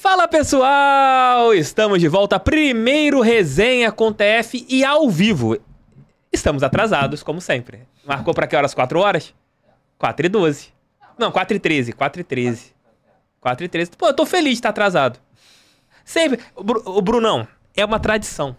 Fala pessoal! Estamos de volta. Primeiro resenha com TF e ao vivo. Estamos atrasados, como sempre. Marcou para que horas? 4 horas? 4 e 12. Não, 4 e 13. 4 e 13. 4 e 13. Pô, eu tô feliz de estar atrasado. Sempre. O Brunão, é uma tradição.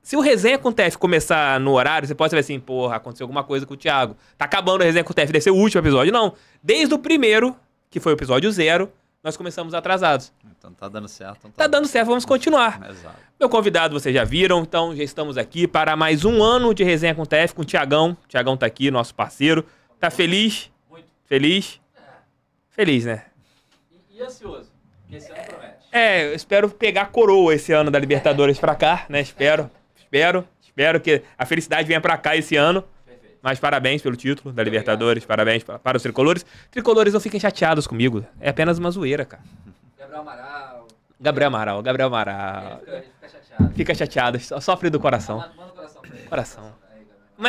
Se o resenha com o TF começar no horário, você pode saber assim, porra, aconteceu alguma coisa com o Thiago. Tá acabando o resenha com o TF, deve ser o último episódio. Não. Desde o primeiro, que foi o episódio zero, nós começamos atrasados. Então tá dando certo. Então tá, tá dando certo, vamos continuar. Exato. Meu convidado, vocês já viram, então já estamos aqui para mais um ano de resenha com o TF, com o Tiagão. Tiagão tá aqui, nosso parceiro. Tá feliz? Muito. Feliz? É. Feliz, né? E, e ansioso, porque esse ano promete. É, eu espero pegar coroa esse ano da Libertadores pra cá, né? Espero, espero, espero que a felicidade venha pra cá esse ano. Mas parabéns pelo título da Libertadores, parabéns para, para os tricolores. Tricolores não fiquem chateados comigo. É apenas uma zoeira, cara. Gabriel Amaral. Gabriel Amaral, Gabriel Amaral. É, fica, chateado. Fica chateado, sofre do coração. Manda, o coração pra ele. Coração.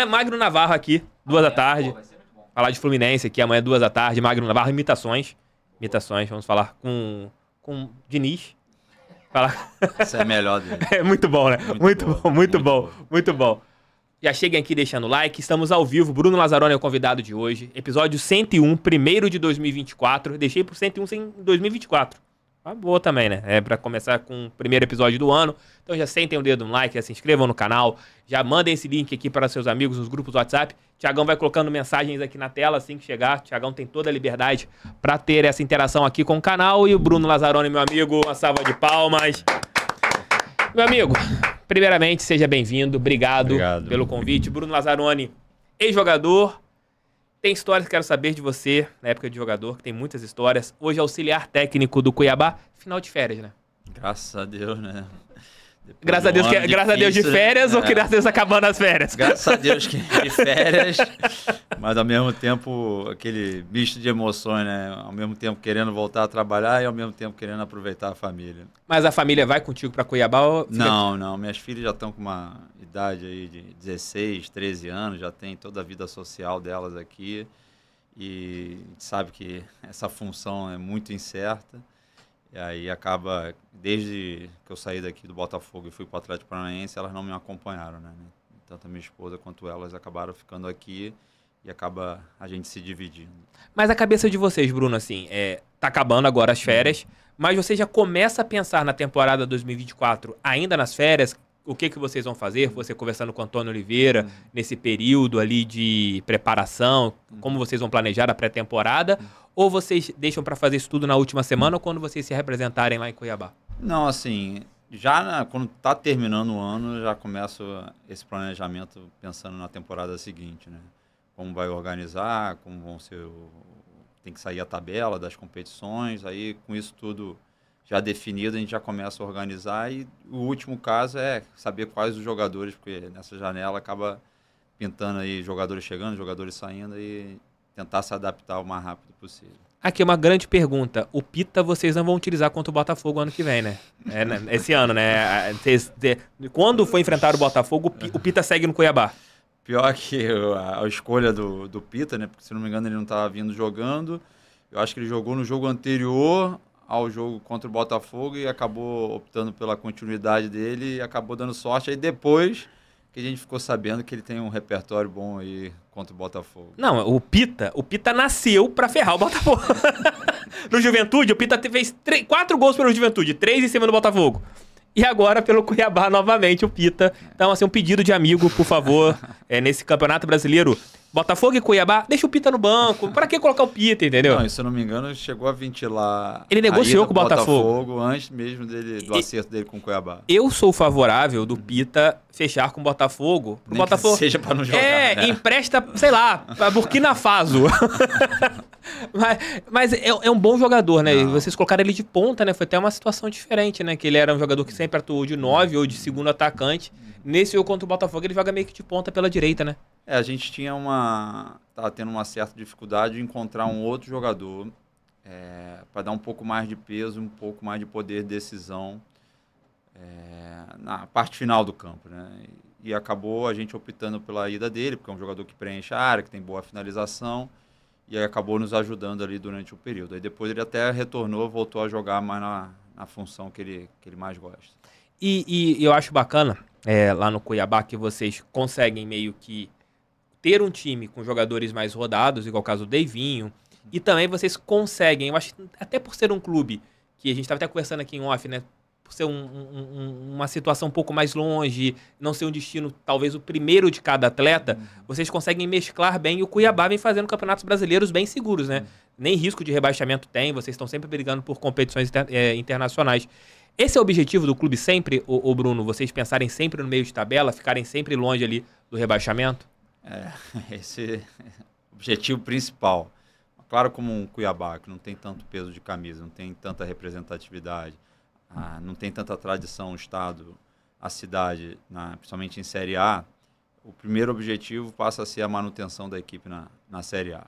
Magno Navarro aqui, duas da tarde. Pô, falar de Fluminense aqui amanhã, duas da tarde. Magno Navarro, imitações. Imitações, vamos falar com, com Diniz. Falar... Isso é melhor, Diniz. é muito bom, né? Muito, muito bom, bom, muito, muito bom. bom, muito bom. Já cheguem aqui deixando o like. Estamos ao vivo. Bruno Lazzaroni é o convidado de hoje. Episódio 101, primeiro de 2024. Deixei por 101 sem 2024. Uma boa também, né? É para começar com o primeiro episódio do ano. Então já sentem o dedo no like, já se inscrevam no canal, já mandem esse link aqui para seus amigos nos grupos do WhatsApp. Tiagão vai colocando mensagens aqui na tela assim que chegar. Tiagão tem toda a liberdade para ter essa interação aqui com o canal. E o Bruno Lazzaroni, meu amigo, uma salva de palmas. Meu amigo, Primeiramente, seja bem-vindo. Obrigado, Obrigado, pelo convite. Bruno Lazzaroni, ex-jogador. Tem histórias que quero saber de você, na época de jogador, que tem muitas histórias. Hoje, auxiliar técnico do Cuiabá, final de férias, né? Graças a Deus, né? Depois graças a Deus, que, difícil, é graças a Deus de né? férias é, ou que é. graças a Deus acabando as férias? Graças a Deus que de férias, mas ao mesmo tempo aquele misto de emoções, né? Ao mesmo tempo querendo voltar a trabalhar e ao mesmo tempo querendo aproveitar a família. Mas a família vai contigo para Cuiabá? Ou... Não, não. Minhas filhas já estão com uma idade aí de 16, 13 anos, já tem toda a vida social delas aqui e a gente sabe que essa função é muito incerta. E aí acaba, desde que eu saí daqui do Botafogo e fui para o Atlético Paranaense, elas não me acompanharam, né? Tanto a minha esposa quanto elas acabaram ficando aqui e acaba a gente se dividindo. Mas a cabeça de vocês, Bruno, assim, é, tá acabando agora as férias, mas você já começa a pensar na temporada 2024 ainda nas férias, o que, que vocês vão fazer? Você conversando com o Antônio Oliveira uhum. nesse período ali de preparação, uhum. como vocês vão planejar a pré-temporada? Uhum. Ou vocês deixam para fazer isso tudo na última semana ou quando vocês se representarem lá em Cuiabá? Não, assim, já na, quando está terminando o ano, já começo esse planejamento pensando na temporada seguinte, né? Como vai organizar, como vão ser. O, tem que sair a tabela das competições, aí com isso tudo já definido, a gente já começa a organizar. E o último caso é saber quais os jogadores, porque nessa janela acaba pintando aí jogadores chegando, jogadores saindo e tentar se adaptar o mais rápido possível. Aqui uma grande pergunta. O Pita vocês não vão utilizar contra o Botafogo ano que vem, né? É, né? Esse ano, né? Quando foi enfrentar o Botafogo, o Pita segue no Cuiabá. Pior que a escolha do, do Pita, né? Porque se não me engano ele não estava vindo jogando. Eu acho que ele jogou no jogo anterior ao jogo contra o Botafogo e acabou optando pela continuidade dele e acabou dando sorte. Aí depois que a gente ficou sabendo que ele tem um repertório bom aí contra o Botafogo. Não, o Pita, o Pita nasceu para ferrar o Botafogo. no Juventude, o Pita fez três, quatro gols pelo Juventude, três em cima do Botafogo. E agora pelo Cuiabá novamente, o Pita. Então, assim, um pedido de amigo, por favor, é, nesse Campeonato Brasileiro Botafogo e Cuiabá, deixa o Pita no banco. Para que colocar o Pita, entendeu? Não, se eu não me engano, chegou a ventilar. Ele negociou com o Botafogo. Botafogo. antes mesmo dele, do e, acerto dele com o Cuiabá. Eu sou favorável do Pita fechar com o Botafogo. O Botafogo seja para não jogar. É, né? empresta, sei lá, para Burkina Faso. mas, mas é, é, um bom jogador, né? Não. Vocês colocaram ele de ponta, né? Foi até uma situação diferente, né? Que ele era um jogador que sempre atuou de nove ou de segundo atacante. Uhum. Nesse jogo contra o Botafogo, ele joga meio que de ponta pela direita, né? É, a gente tinha uma. Estava tendo uma certa dificuldade de encontrar um outro jogador é, para dar um pouco mais de peso, um pouco mais de poder de decisão é, na parte final do campo. Né? E acabou a gente optando pela ida dele, porque é um jogador que preenche a área, que tem boa finalização, e acabou nos ajudando ali durante o período. Aí depois ele até retornou, voltou a jogar mais na, na função que ele, que ele mais gosta. E, e eu acho bacana, é, lá no Cuiabá, que vocês conseguem meio que ter um time com jogadores mais rodados, igual o caso do Deivinho, e também vocês conseguem, eu acho até por ser um clube, que a gente estava até conversando aqui em off, né? Por ser um, um, uma situação um pouco mais longe, não ser um destino, talvez, o primeiro de cada atleta, uhum. vocês conseguem mesclar bem e o Cuiabá vem fazendo campeonatos brasileiros bem seguros, né? Uhum. Nem risco de rebaixamento tem, vocês estão sempre brigando por competições inter, é, internacionais. Esse é o objetivo do clube sempre, o Bruno? Vocês pensarem sempre no meio de tabela, ficarem sempre longe ali do rebaixamento? É, esse é objetivo principal. Claro, como um Cuiabá, que não tem tanto peso de camisa, não tem tanta representatividade, ah, não tem tanta tradição o Estado, a cidade, na, principalmente em Série A, o primeiro objetivo passa a ser a manutenção da equipe na, na Série A.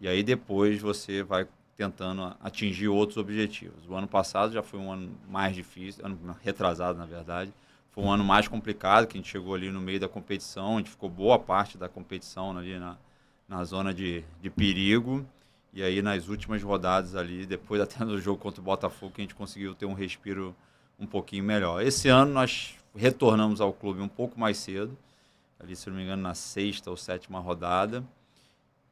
E aí depois você vai tentando atingir outros objetivos. O ano passado já foi um ano mais difícil, ano retrasado, na verdade, foi um ano mais complicado, que a gente chegou ali no meio da competição, a gente ficou boa parte da competição ali na, na zona de, de perigo. E aí nas últimas rodadas ali, depois até do jogo contra o Botafogo, que a gente conseguiu ter um respiro um pouquinho melhor. Esse ano nós retornamos ao clube um pouco mais cedo, ali se não me engano na sexta ou sétima rodada,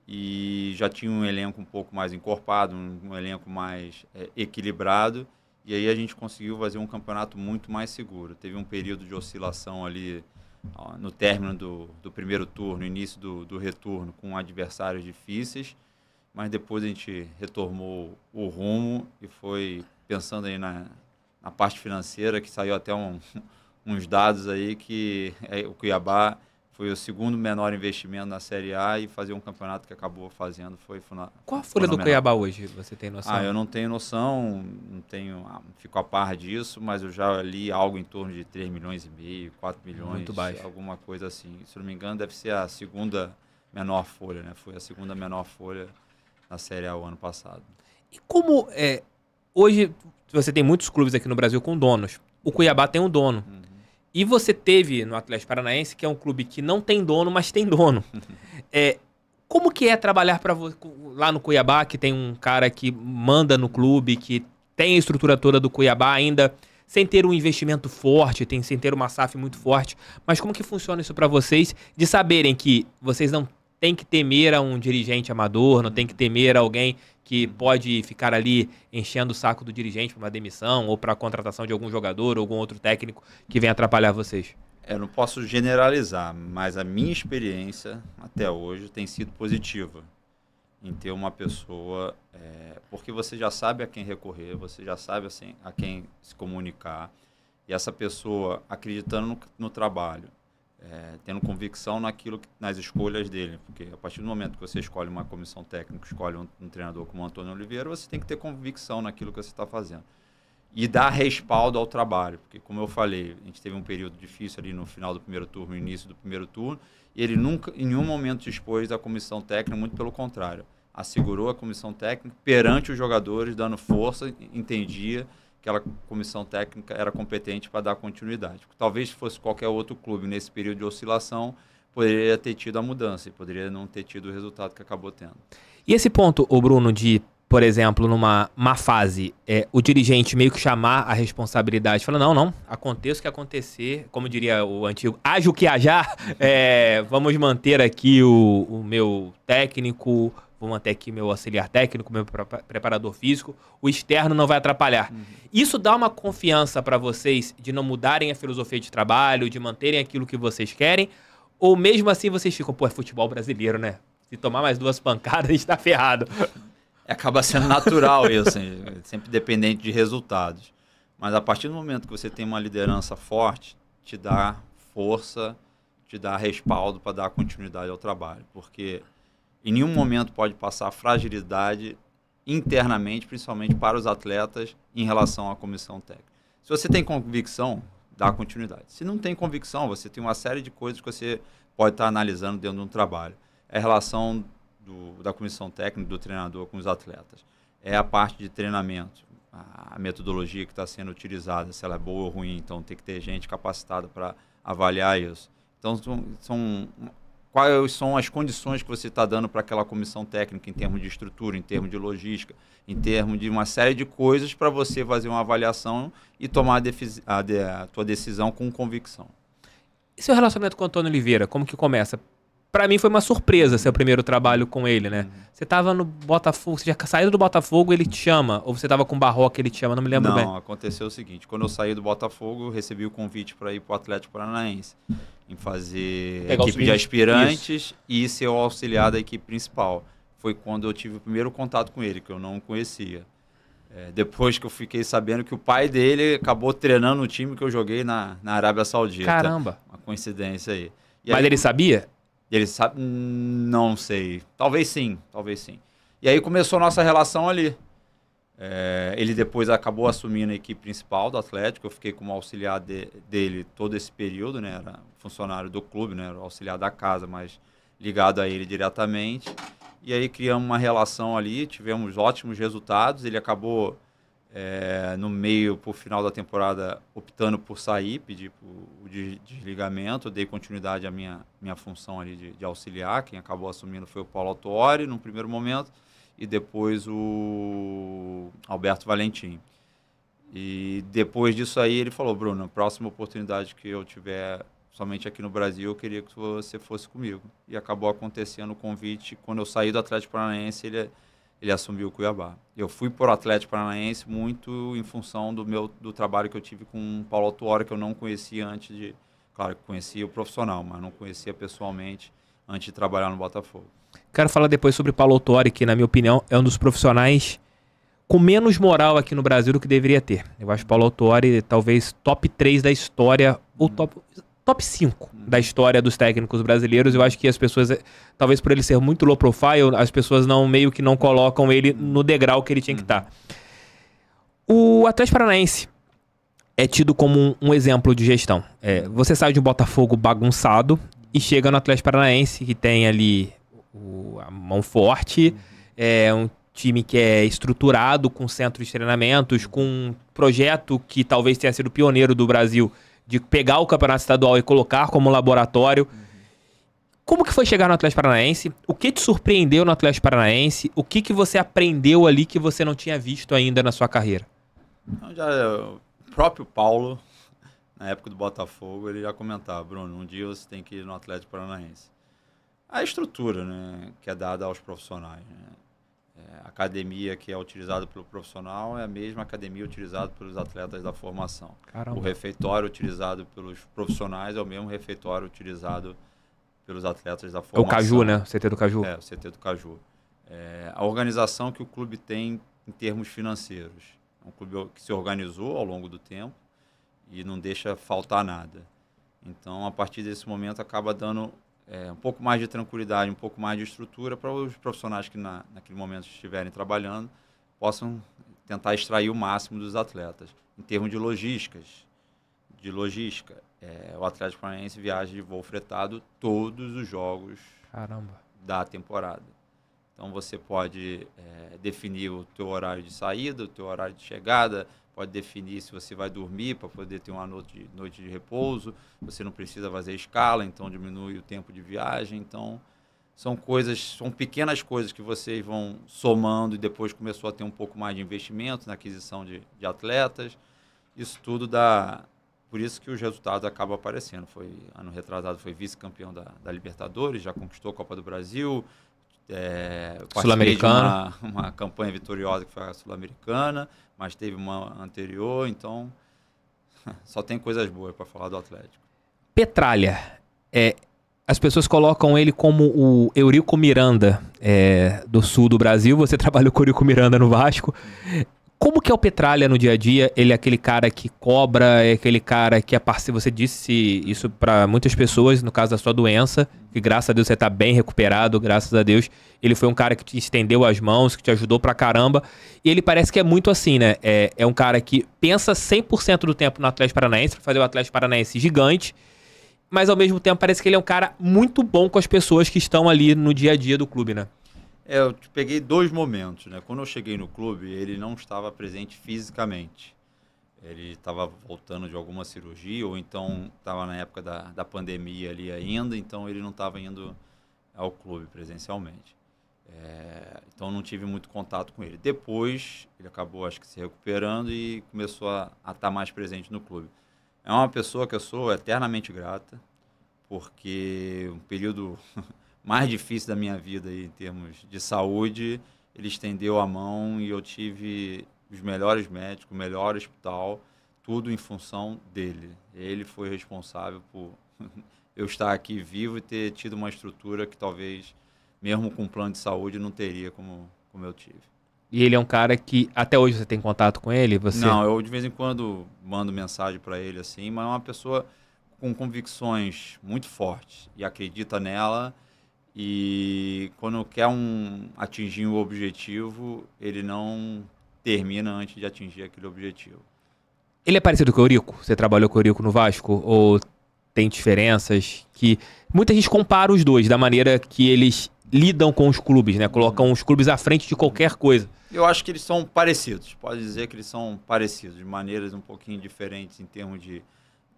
e já tinha um elenco um pouco mais encorpado, um, um elenco mais é, equilibrado, e aí a gente conseguiu fazer um campeonato muito mais seguro. Teve um período de oscilação ali ó, no término do, do primeiro turno, início do, do retorno, com adversários difíceis, mas depois a gente retomou o rumo e foi pensando aí na, na parte financeira, que saiu até um, uns dados aí que é, o Cuiabá foi o segundo menor investimento na Série A e fazer um campeonato que acabou fazendo foi Qual a folha do Cuiabá hoje? Você tem noção? Ah, eu não tenho noção, não tenho, ah, fico a par disso, mas eu já li algo em torno de 3 milhões e meio, 4 milhões, Muito baixo. alguma coisa assim. Se não me engano, deve ser a segunda menor folha, né? Foi a segunda menor folha na Série A o ano passado. E como é hoje você tem muitos clubes aqui no Brasil com donos. O Cuiabá tem um dono. Uhum. E você teve no Atlético Paranaense, que é um clube que não tem dono, mas tem dono. É, como que é trabalhar para lá no Cuiabá, que tem um cara que manda no clube, que tem a estrutura toda do Cuiabá ainda sem ter um investimento forte, tem, sem ter uma SAF muito forte. Mas como que funciona isso para vocês de saberem que vocês não tem que temer a um dirigente amador, não tem que temer a alguém que pode ficar ali enchendo o saco do dirigente para uma demissão ou para a contratação de algum jogador ou algum outro técnico que venha atrapalhar vocês? Eu não posso generalizar, mas a minha experiência até hoje tem sido positiva em ter uma pessoa, é, porque você já sabe a quem recorrer, você já sabe assim, a quem se comunicar, e essa pessoa acreditando no, no trabalho, é, tendo convicção naquilo que, nas escolhas dele, porque a partir do momento que você escolhe uma comissão técnica, escolhe um, um treinador como o Antônio Oliveira, você tem que ter convicção naquilo que você está fazendo e dar respaldo ao trabalho, porque como eu falei, a gente teve um período difícil ali no final do primeiro turno, no início do primeiro turno, e ele nunca, em nenhum momento expôs da comissão técnica, muito pelo contrário, assegurou a comissão técnica perante os jogadores, dando força, entendia aquela comissão técnica era competente para dar continuidade. Talvez fosse qualquer outro clube nesse período de oscilação, poderia ter tido a mudança e poderia não ter tido o resultado que acabou tendo. E esse ponto, o Bruno, de, por exemplo, numa má fase, é, o dirigente meio que chamar a responsabilidade, falar, não, não, aconteça o que acontecer, como diria o antigo, haja o que hajar, é, vamos manter aqui o, o meu técnico, vou manter aqui meu auxiliar técnico, meu preparador físico, o externo não vai atrapalhar. Uhum. Isso dá uma confiança para vocês de não mudarem a filosofia de trabalho, de manterem aquilo que vocês querem, ou mesmo assim vocês ficam, pô, é futebol brasileiro, né? Se tomar mais duas pancadas, a gente tá ferrado. É, acaba sendo natural isso, é sempre dependente de resultados. Mas a partir do momento que você tem uma liderança forte, te dá força, te dá respaldo para dar continuidade ao trabalho. Porque em nenhum momento pode passar fragilidade internamente, principalmente para os atletas, em relação à comissão técnica. Se você tem convicção, dá continuidade. Se não tem convicção, você tem uma série de coisas que você pode estar analisando dentro de um trabalho. É a relação do, da comissão técnica, do treinador com os atletas. É a parte de treinamento, a metodologia que está sendo utilizada, se ela é boa ou ruim. Então, tem que ter gente capacitada para avaliar isso. Então, são, são quais são as condições que você está dando para aquela comissão técnica em termos de estrutura, em termos de logística, em termos de uma série de coisas para você fazer uma avaliação e tomar a, de a tua decisão com convicção. E seu relacionamento com o Antônio Oliveira, como que começa? Para mim foi uma surpresa seu primeiro trabalho com ele, né? Uhum. Você estava no Botafogo, você já saiu do Botafogo, ele te chama, ou você estava com o Barroca, ele te chama, não me lembro não, bem. Não, aconteceu o seguinte, quando eu saí do Botafogo, eu recebi o convite para ir para o Atlético Paranaense em fazer Pegar equipe de aspirantes Isso. e ser o auxiliar da equipe principal. Foi quando eu tive o primeiro contato com ele, que eu não conhecia. É, depois que eu fiquei sabendo que o pai dele acabou treinando o time que eu joguei na, na Arábia Saudita. Caramba! Uma coincidência aí. E Mas aí, ele sabia? Ele sabe. Hum, não sei. Talvez sim, talvez sim. E aí começou a nossa relação ali. É, ele depois acabou assumindo a equipe principal do Atlético, eu fiquei como auxiliar de, dele todo esse período, né? Era funcionário do clube, né? Era auxiliar da casa, mas ligado a ele diretamente. E aí criamos uma relação ali, tivemos ótimos resultados. Ele acabou é, no meio, por final da temporada, optando por sair, pedir o desligamento, dei continuidade à minha, minha função ali de, de auxiliar. Quem acabou assumindo foi o Paulo Autori, num primeiro momento, e depois o Alberto Valentim. E depois disso aí ele falou, Bruno, a próxima oportunidade que eu tiver somente aqui no Brasil, eu queria que você fosse comigo. E acabou acontecendo o convite. Quando eu saí do Atlético Paranaense, ele, ele assumiu o Cuiabá. Eu fui para o Atlético Paranaense muito em função do meu do trabalho que eu tive com o Paulo Autuori, que eu não conhecia antes de... Claro que conhecia o profissional, mas não conhecia pessoalmente antes de trabalhar no Botafogo. Quero falar depois sobre Paulo Autuori, que na minha opinião é um dos profissionais com menos moral aqui no Brasil do que deveria ter. Eu acho Paulo Autori talvez top 3 da história, ou top, top 5 da história dos técnicos brasileiros. Eu acho que as pessoas, eh, talvez por ele ser muito low profile, as pessoas não meio que não colocam ele no degrau que ele tinha que estar. Uhum. Tá. O Atlético Paranaense é tido como um, um exemplo de gestão. É, você sai de um Botafogo bagunçado e chega no Atlético Paranaense, que tem ali o, a mão forte, uhum. é um time que é estruturado, com centro de treinamentos, com um projeto que talvez tenha sido pioneiro do Brasil de pegar o campeonato estadual e colocar como laboratório. Como que foi chegar no Atlético Paranaense? O que te surpreendeu no Atlético Paranaense? O que, que você aprendeu ali que você não tinha visto ainda na sua carreira? já, é, o próprio Paulo, na época do Botafogo, ele já comentava, Bruno, um dia você tem que ir no Atlético Paranaense. A estrutura né, que é dada aos profissionais. Né? É, a academia que é utilizada pelo profissional é a mesma academia utilizada pelos atletas da formação. Caramba. O refeitório utilizado pelos profissionais é o mesmo refeitório utilizado pelos atletas da formação. É o Caju, né? O CT do Caju. É, o CT do Caju. É, a organização que o clube tem em termos financeiros. É um clube que se organizou ao longo do tempo e não deixa faltar nada. Então, a partir desse momento, acaba dando é, um pouco mais de tranquilidade, um pouco mais de estrutura para os profissionais que na, naquele momento estiverem trabalhando possam tentar extrair o máximo dos atletas. Em termos de logísticas, de logística, é, o Atlético Paranaense viaja de voo fretado todos os jogos Caramba. da temporada. Então você pode é, definir o teu horário de saída, o teu horário de chegada, pode definir se você vai dormir para poder ter uma noite de, noite de repouso, você não precisa fazer escala, então diminui o tempo de viagem, então são coisas, são pequenas coisas que vocês vão somando e depois começou a ter um pouco mais de investimento na aquisição de, de atletas, isso tudo dá, por isso que os resultados acabam aparecendo. Foi ano retrasado foi vice-campeão da, da Libertadores, já conquistou a Copa do Brasil, é, Sul-Americana. Uma, uma campanha vitoriosa que foi a Sul-Americana, mas teve uma anterior, então só tem coisas boas para falar do Atlético. Petralha. É, as pessoas colocam ele como o Eurico Miranda é, do sul do Brasil. Você trabalhou com o Eurico Miranda no Vasco. Como que é o Petralha no dia a dia? Ele é aquele cara que cobra, é aquele cara que é parceiro. Você disse isso para muitas pessoas, no caso da sua doença, que graças a Deus você tá bem recuperado, graças a Deus. Ele foi um cara que te estendeu as mãos, que te ajudou pra caramba. E ele parece que é muito assim, né? É, é um cara que pensa 100% do tempo no Atlético Paranaense, pra fazer o Atlético Paranaense gigante. Mas ao mesmo tempo parece que ele é um cara muito bom com as pessoas que estão ali no dia a dia do clube, né? É, eu peguei dois momentos, né? Quando eu cheguei no clube, ele não estava presente fisicamente. Ele estava voltando de alguma cirurgia, ou então estava na época da, da pandemia ali ainda, então ele não estava indo ao clube presencialmente. É, então não tive muito contato com ele. Depois ele acabou, acho que, se recuperando e começou a estar tá mais presente no clube. É uma pessoa que eu sou eternamente grata, porque um período mais difícil da minha vida aí, em termos de saúde, ele estendeu a mão e eu tive os melhores médicos, o melhor hospital, tudo em função dele. Ele foi responsável por eu estar aqui vivo e ter tido uma estrutura que talvez, mesmo com um plano de saúde, não teria como, como eu tive. E ele é um cara que até hoje você tem contato com ele? Você... Não, eu de vez em quando mando mensagem para ele assim, mas é uma pessoa com convicções muito fortes e acredita nela e quando quer um, atingir um objetivo, ele não termina antes de atingir aquele objetivo. Ele é parecido com o Eurico? Você trabalhou com o Eurico no Vasco? Ou tem diferenças que... Muita gente compara os dois da maneira que eles lidam com os clubes, né? Colocam os clubes à frente de qualquer coisa. Eu acho que eles são parecidos. Pode dizer que eles são parecidos, de maneiras um pouquinho diferentes em termos de,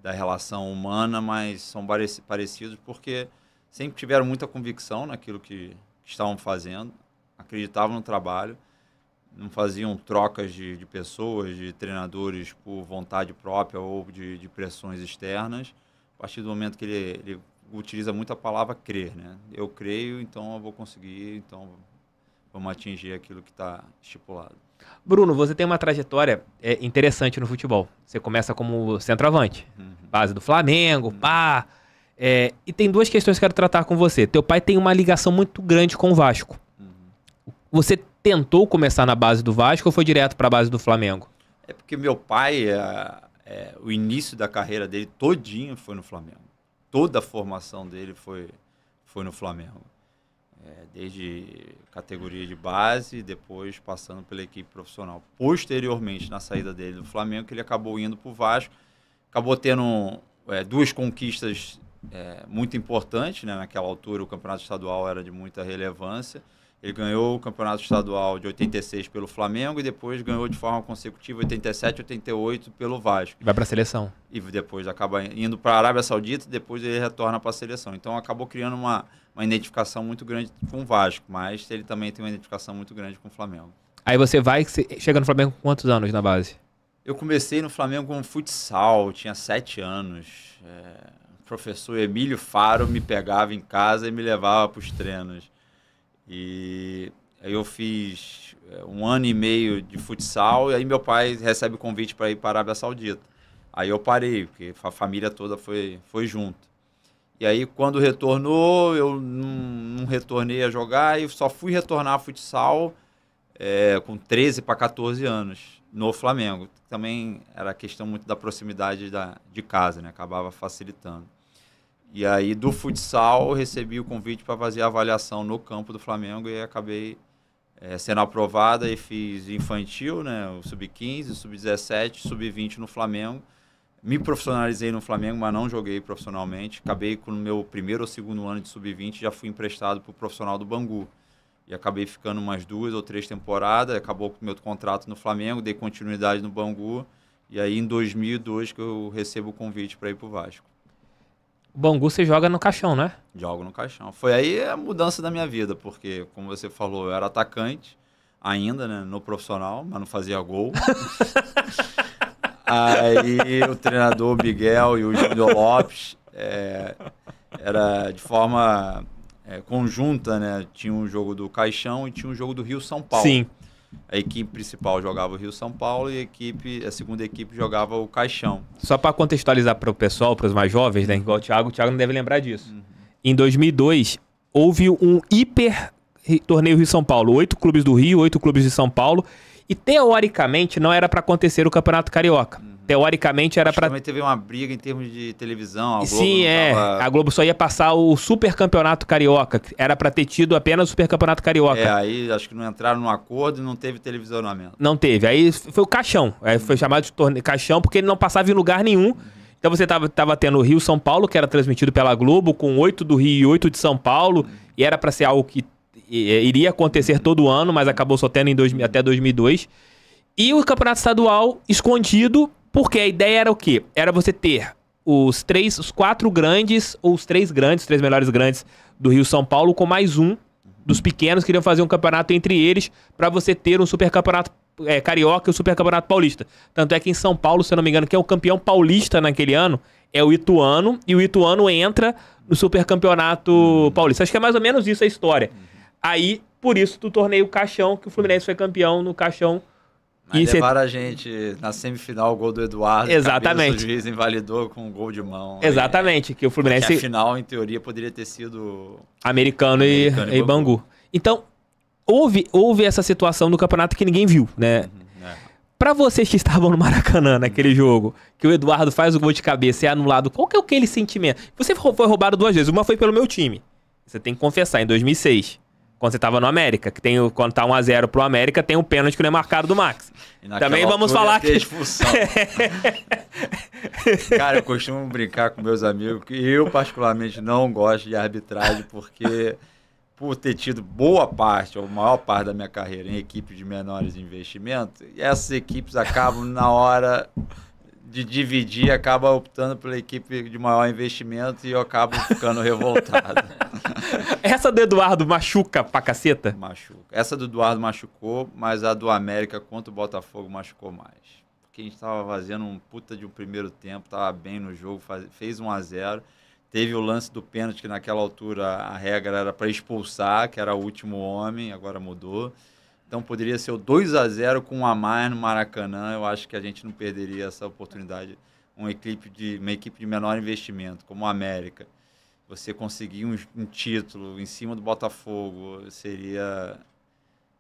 da relação humana, mas são parecidos porque sempre tiveram muita convicção naquilo que, que estavam fazendo, acreditavam no trabalho, não faziam trocas de, de pessoas, de treinadores por vontade própria ou de, de, pressões externas. A partir do momento que ele, ele utiliza muito a palavra crer, né? Eu creio, então eu vou conseguir, então vamos atingir aquilo que está estipulado. Bruno, você tem uma trajetória é, interessante no futebol. Você começa como centroavante, uhum. base do Flamengo, uhum. pá, é, e tem duas questões que eu quero tratar com você. Teu pai tem uma ligação muito grande com o Vasco. Uhum. Você tentou começar na base do Vasco ou foi direto para a base do Flamengo? É porque meu pai, é, é, o início da carreira dele todinho foi no Flamengo. Toda a formação dele foi, foi no Flamengo. É, desde categoria de base, depois passando pela equipe profissional. Posteriormente, na saída dele do Flamengo, que ele acabou indo para o Vasco, acabou tendo é, duas conquistas é, muito importante, né? naquela altura o campeonato estadual era de muita relevância. Ele ganhou o campeonato estadual de 86 pelo Flamengo e depois ganhou de forma consecutiva 87 88 pelo Vasco. Vai para a seleção. E depois acaba indo para a Arábia Saudita e depois ele retorna para a seleção. Então acabou criando uma, uma identificação muito grande com o Vasco, mas ele também tem uma identificação muito grande com o Flamengo. Aí você vai, você chega no Flamengo com quantos anos na base? Eu comecei no Flamengo com futsal, tinha sete anos. É professor Emílio Faro me pegava em casa e me levava para os treinos. E aí eu fiz eh, um ano e meio de futsal e aí meu pai recebe o convite para ir para a Arábia Saudita. Aí eu parei, porque a família toda foi, foi junto. E aí quando retornou, eu não, não retornei a jogar e só fui retornar a futsal é, com 13 para 14 anos no Flamengo. Também era questão muito da proximidade da, de casa, né? Acabava facilitando. E aí do futsal recebi o convite para fazer a avaliação no campo do Flamengo e acabei é, sendo aprovada e fiz infantil, né, o sub-15, sub-17, sub-20 no Flamengo. Me profissionalizei no Flamengo, mas não joguei profissionalmente. Acabei com o meu primeiro ou segundo ano de sub-20, já fui emprestado para o profissional do Bangu. E acabei ficando umas duas ou três temporadas. Acabou com o meu contrato no Flamengo, dei continuidade no Bangu. E aí, em 2002, que eu recebo o convite para ir para o Vasco. Bangu você joga no caixão, né? Jogo no caixão. Foi aí a mudança da minha vida, porque, como você falou, eu era atacante ainda, né? No profissional, mas não fazia gol. aí o treinador Miguel e o Júnior Lopes é, era de forma é, conjunta, né? Tinha um jogo do Caixão e tinha um jogo do Rio São Paulo. Sim a equipe principal jogava o Rio São Paulo e a, equipe, a segunda equipe jogava o Caixão. Só para contextualizar para o pessoal, para os mais jovens, né? Igual o Thiago, o Thiago não deve lembrar disso. Uhum. Em 2002, houve um hiper torneio Rio São Paulo. Oito clubes do Rio, oito clubes de São Paulo. E teoricamente não era para acontecer o Campeonato Carioca. Uhum teoricamente era para. Também teve uma briga em termos de televisão. A Globo Sim, é. Tava... A Globo só ia passar o Super Campeonato Carioca. Era para ter tido apenas o Super Campeonato Carioca. É, aí acho que não entraram num acordo e não teve televisionamento. Não teve. Aí foi o caixão. Aí foi chamado de torne... caixão porque ele não passava em lugar nenhum. Então você tava, tava tendo Rio São Paulo, que era transmitido pela Globo, com oito do Rio e oito de São Paulo. E era para ser algo que iria acontecer todo ano, mas acabou só tendo em dois, até 2002. E o Campeonato Estadual escondido porque a ideia era o quê? Era você ter os três, os quatro grandes, ou os três grandes, os três melhores grandes do Rio São Paulo, com mais um dos pequenos, queriam fazer um campeonato entre eles para você ter um super campeonato é, carioca e um super campeonato paulista. Tanto é que em São Paulo, se eu não me engano, quem é o campeão paulista naquele ano é o Ituano, e o Ituano entra no super campeonato paulista. Acho que é mais ou menos isso a história. Aí, por isso, do torneio Caixão, que o Fluminense foi campeão no Caixão mas e levaram cê... a gente na semifinal, o gol do Eduardo. Exatamente. Cabeça, o juiz invalidou com um gol de mão. Exatamente, e... que o Fluminense... Porque a final, em teoria, poderia ter sido... Americano, Americano e, e Bangu. Bangu. Então, houve, houve essa situação no campeonato que ninguém viu, né? Uhum, né? Pra vocês que estavam no Maracanã naquele jogo, que o Eduardo faz o gol de cabeça e é anulado, qual que é aquele sentimento? Você foi roubado duas vezes, uma foi pelo meu time. Você tem que confessar, em 2006. Quando você tava no América, que tem o, quando tá 1x0 pro América, tem um pênalti que não é marcado do Max. Também vamos falar que. Cara, eu costumo brincar com meus amigos que eu, particularmente, não gosto de arbitragem, porque por ter tido boa parte, ou maior parte da minha carreira em equipes de menores investimentos, essas equipes acabam na hora de dividir acaba optando pela equipe de maior investimento e eu acabo ficando revoltado. Essa do Eduardo machuca pra caceta? Machuca. Essa do Eduardo machucou, mas a do América contra o Botafogo machucou mais. Porque a gente tava fazendo um puta de um primeiro tempo, tava bem no jogo, faz... fez 1 a 0 Teve o lance do pênalti, que naquela altura a regra era para expulsar, que era o último homem, agora mudou. Então poderia ser o 2 a 0 com um a mais no Maracanã. Eu acho que a gente não perderia essa oportunidade. Uma equipe de, uma equipe de menor investimento, como a América. Você conseguir um, um título em cima do Botafogo seria,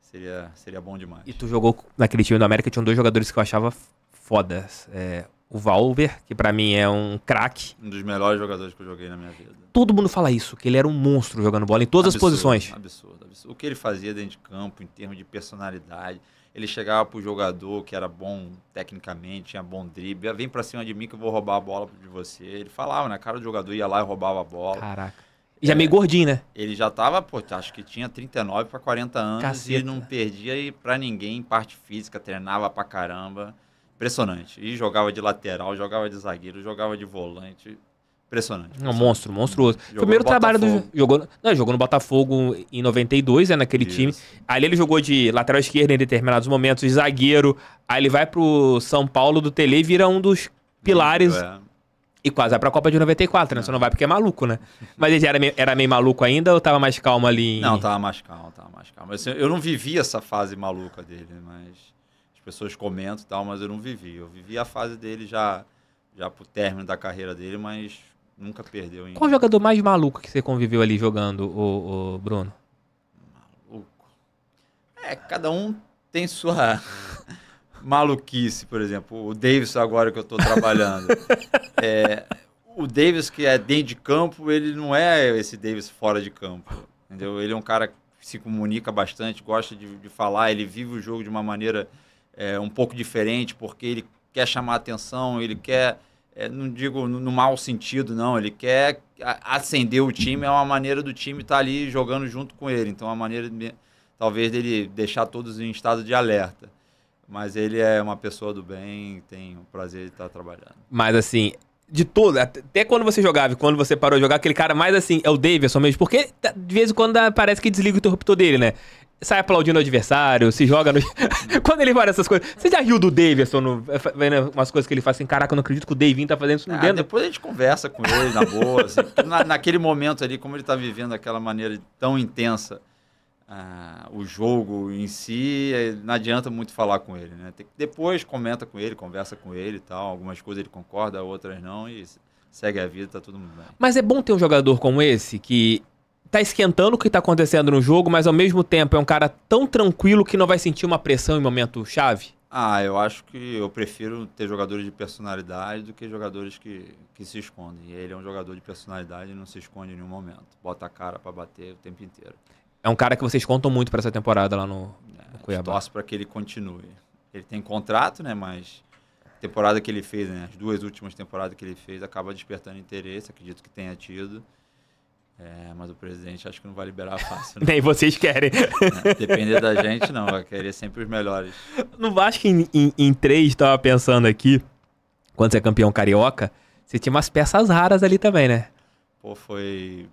seria, seria bom demais. E tu jogou naquele time do América, tinha dois jogadores que eu achava fodas. É, o Valver, que para mim é um craque. Um dos melhores jogadores que eu joguei na minha vida. Todo mundo fala isso, que ele era um monstro jogando bola em todas absurdo, as posições. Absurdo, absurdo. O que ele fazia dentro de campo, em termos de personalidade. Ele chegava pro jogador que era bom tecnicamente, tinha bom drible. Ah, vem pra cima de mim que eu vou roubar a bola de você. Ele falava, né? Cara, o jogador ia lá e roubava a bola. Caraca. E já é, meio gordinho, né? Ele já tava, pô, acho que tinha 39 para 40 anos Caceta. e não perdia pra ninguém parte física, treinava pra caramba. Impressionante. E jogava de lateral, jogava de zagueiro, jogava de volante. Impressionante. Um monstro, monstruoso. Jogou Primeiro trabalho Botafogo. do. Jogou, não, jogou no Botafogo em 92, é né, naquele Isso. time. Ali ele jogou de lateral esquerdo em determinados momentos, de zagueiro. Aí ele vai pro São Paulo do Tele e vira um dos pilares. Isso, é. E quase vai pra Copa de 94, né? Não. É. Você não vai porque é maluco, né? Mas ele era meio, era meio maluco ainda ou tava mais calmo ali? Em... Não, tava mais calmo, tava mais calmo. Eu, assim, eu não vivi essa fase maluca dele, mas pessoas comentam e tal, mas eu não vivi. Eu vivi a fase dele já, já pro término da carreira dele, mas nunca perdeu. ainda Qual jogador mais maluco que você conviveu ali jogando, o, o Bruno? Maluco. É, cada um tem sua maluquice, por exemplo. O Davis agora que eu estou trabalhando. é, o Davis que é dentro de campo, ele não é esse Davis fora de campo. Entendeu? Ele é um cara que se comunica bastante, gosta de, de falar, ele vive o jogo de uma maneira é, um pouco diferente, porque ele quer chamar atenção, ele quer, é, não digo no, no mau sentido, não, ele quer acender o time, é uma maneira do time estar tá ali jogando junto com ele. Então, é uma maneira, de, talvez, dele deixar todos em estado de alerta. Mas ele é uma pessoa do bem, tem o prazer de estar trabalhando. Mas assim, de todo, até quando você jogava e quando você parou de jogar, aquele cara mais assim, é o Davidson mesmo, porque tá, de vez em quando parece que desliga o interruptor dele, né? Sai aplaudindo o adversário, se joga no. quando ele faz essas coisas. Você já riu do Davidson no... Eh, vendo umas coisas que ele faz assim? Caraca, eu não acredito que o Davinho tá fazendo isso ah, dentro. Depois a gente conversa com ele na boa, assim, na, naquele momento ali, como ele tá vivendo aquela maneira tão intensa ah, o jogo em si, é, não adianta muito falar com ele, né? Tem, depois comenta com ele, conversa com ele e tal. Algumas coisas ele concorda, outras não, e segue a vida, tá tudo bem. Mas é bom ter um jogador como esse que tá esquentando o que tá acontecendo no jogo, mas ao mesmo tempo é um cara tão tranquilo que não vai sentir uma pressão em momento chave? Ah, eu acho que eu prefiro ter jogadores de personalidade do que jogadores que, que se escondem. E ele é um jogador de personalidade e não se esconde em nenhum momento. Bota a cara para bater o tempo inteiro. É um cara que vocês contam muito para essa temporada lá no, no é, Cuiabá. Torce para que ele continue. Ele tem contrato, né? Mas a temporada que ele fez, né? As duas últimas temporadas que ele fez, acaba despertando interesse. Acredito que tenha tido. É, mas o presidente acho que não vai liberar fácil. Não. Nem vocês querem. É, depender da gente, não. Vai querer sempre os melhores. No Vasco, em, em, em três, estava pensando aqui, quando você é campeão carioca, você tinha umas peças raras ali também, né? Pô, foi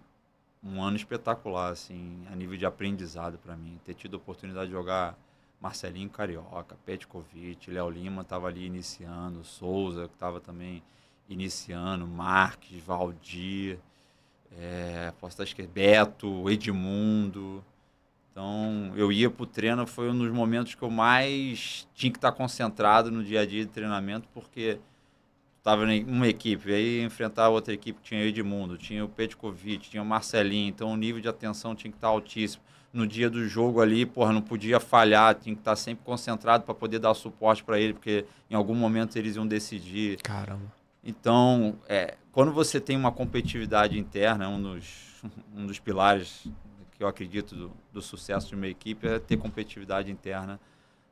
um ano espetacular, assim, a nível de aprendizado para mim. Ter tido a oportunidade de jogar Marcelinho Carioca, Petkovic, Léo Lima estava ali iniciando, Souza que estava também iniciando, Marques, Valdir, é, posso estar esquecendo, Beto, Edmundo. Então, eu ia para o treino, foi um dos momentos que eu mais tinha que estar concentrado no dia a dia de treinamento, porque estava em uma equipe, aí enfrentar outra equipe, tinha o Edmundo, tinha o Petkovic, tinha o Marcelinho, então o nível de atenção tinha que estar tá altíssimo. No dia do jogo ali, porra, não podia falhar, tinha que estar tá sempre concentrado para poder dar suporte para ele, porque em algum momento eles iam decidir. Caramba. Então, é, quando você tem uma competitividade interna, um dos, um dos pilares que eu acredito do, do sucesso de uma equipe é ter competitividade interna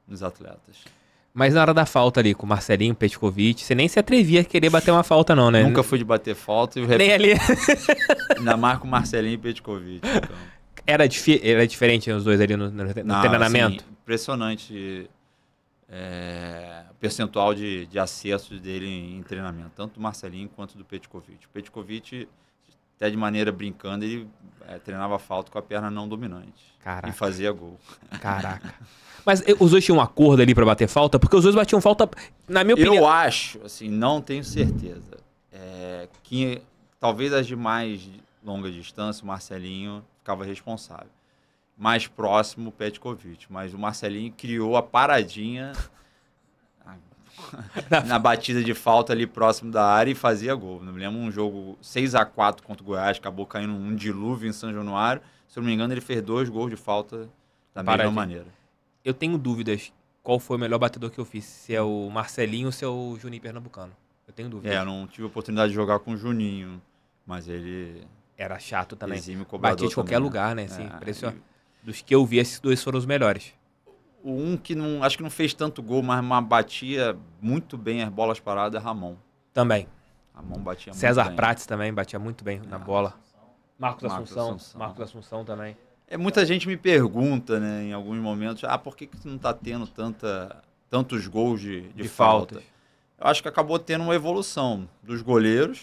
nos atletas. Mas na hora da falta ali, com o Marcelinho, Petkovic, você nem se atrevia a querer bater uma falta, não, né? Nunca fui de bater falta. E rep... Nem ali. Ainda mais com o Marcelinho e Petkovic. Então. Era, dif... Era diferente os dois ali no, no, não, treinamento? Assim, impressionante é, o percentual de, de acessos dele em, em treinamento, tanto do Marcelinho quanto do Petkovic. O Petkovic até de maneira brincando, ele é, treinava falta com a perna não dominante. Caraca. E fazia gol. Caraca. Mas eh, os dois tinham um acordo ali para bater falta? Porque os dois batiam falta, na minha opinião. Eu acho, assim, não tenho certeza. É, que talvez as de mais longa distância, o Marcelinho ficava responsável. Mais próximo, o Petkovic. Mas o Marcelinho criou a paradinha na batida de falta ali próximo da área e fazia gol. Não me lembro um jogo 6 a 4 contra o Goiás, acabou caindo um dilúvio em São Januário. Se eu não me engano, ele fez dois gols de falta da Parade. mesma maneira. Eu tenho dúvidas qual foi o melhor batedor que eu fiz, se é o Marcelinho ou se é o Juninho Pernambucano. Eu tenho dúvida. É, eu não tive oportunidade de jogar com o Juninho, mas ele... Era chato também. Batia de qualquer também, né? lugar, né? Assim, é, e... Dos que eu vi, esses dois foram os melhores. O um que não, acho que não fez tanto gol, mas uma batia muito bem as bolas paradas é Ramon. Também. Ramon batia César Prates também batia muito bem é. na ah, bola. Marcos, Assunção. Marcos Assunção também. É, muita gente me pergunta, né, em alguns momentos, ah, por que, que não está tendo tanta, tantos gols de, de, de falta? Faltas. Eu acho que acabou tendo uma evolução dos goleiros.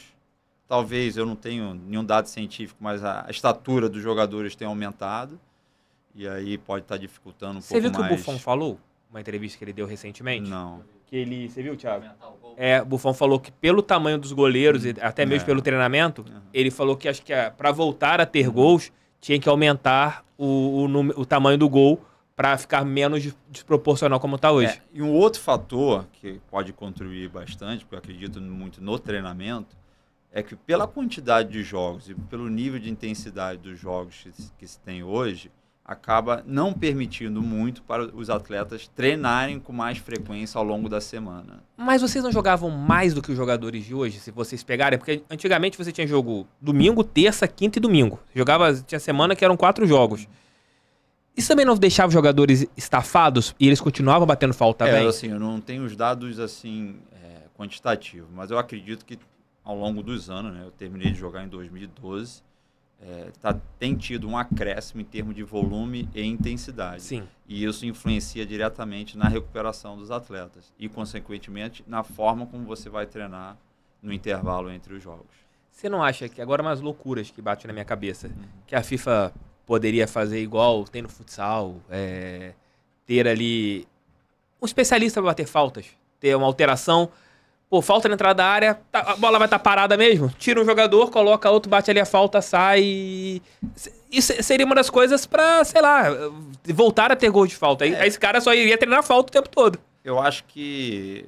Talvez eu não tenho nenhum dado científico, mas a, a estatura dos jogadores tenha aumentado. E aí pode estar tá dificultando um Você pouco mais. Você viu o que o Buffon falou? Uma entrevista que ele deu recentemente? Não. Que ele, você viu, Thiago? É, o Buffon falou que pelo tamanho dos goleiros hum. e até mesmo é. pelo treinamento, uhum. ele falou que acho que ah, para voltar a ter gols tinha que aumentar o, o, o tamanho do gol para ficar menos desproporcional como está é, hoje. É, e um outro fator que pode contribuir bastante, porque eu acredito muito no treinamento, é que pela quantidade de jogos e pelo nível de intensidade dos jogos que se tem hoje, acaba não permitindo muito para os atletas treinarem com mais frequência ao longo da semana. Mas vocês não jogavam mais do que os jogadores de hoje, se vocês pegarem? Porque antigamente você tinha jogo domingo, terça, quinta e domingo. Jogava, tinha semana que eram quatro jogos. Isso também não deixava os jogadores estafados e eles continuavam batendo falta é, bem? assim, eu não tenho os dados assim é, quantitativos, mas eu acredito que ao longo dos anos, né, eu terminei de jogar em 2012, é, tá, tem tido um acréscimo em termos de volume e intensidade. Sim. E isso influencia diretamente na recuperação dos atletas e, consequentemente, na forma como você vai treinar no intervalo entre os jogos. Você não acha que agora é umas loucuras que batem na minha cabeça, uhum. que a FIFA poderia fazer igual tem no futsal, é, ter ali um especialista para bater faltas, ter uma alteração Pô, falta na entrada da área, tá, a bola vai estar tá parada mesmo? Tira um jogador, coloca outro, bate ali a falta, sai. Isso seria uma das coisas para sei lá, voltar a ter gol de falta. É. Aí esse cara só iria treinar falta o tempo todo. Eu acho que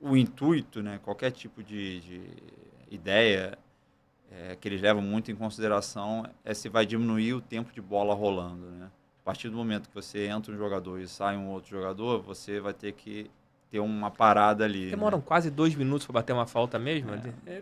o intuito, né, qualquer tipo de, de ideia é, que eles levam muito em consideração é se vai diminuir o tempo de bola rolando, né? A partir do momento que você entra um jogador e sai um outro jogador, você vai ter que ter uma parada ali. Né? Demoram né? quase dois minutos para bater uma falta mesmo? É.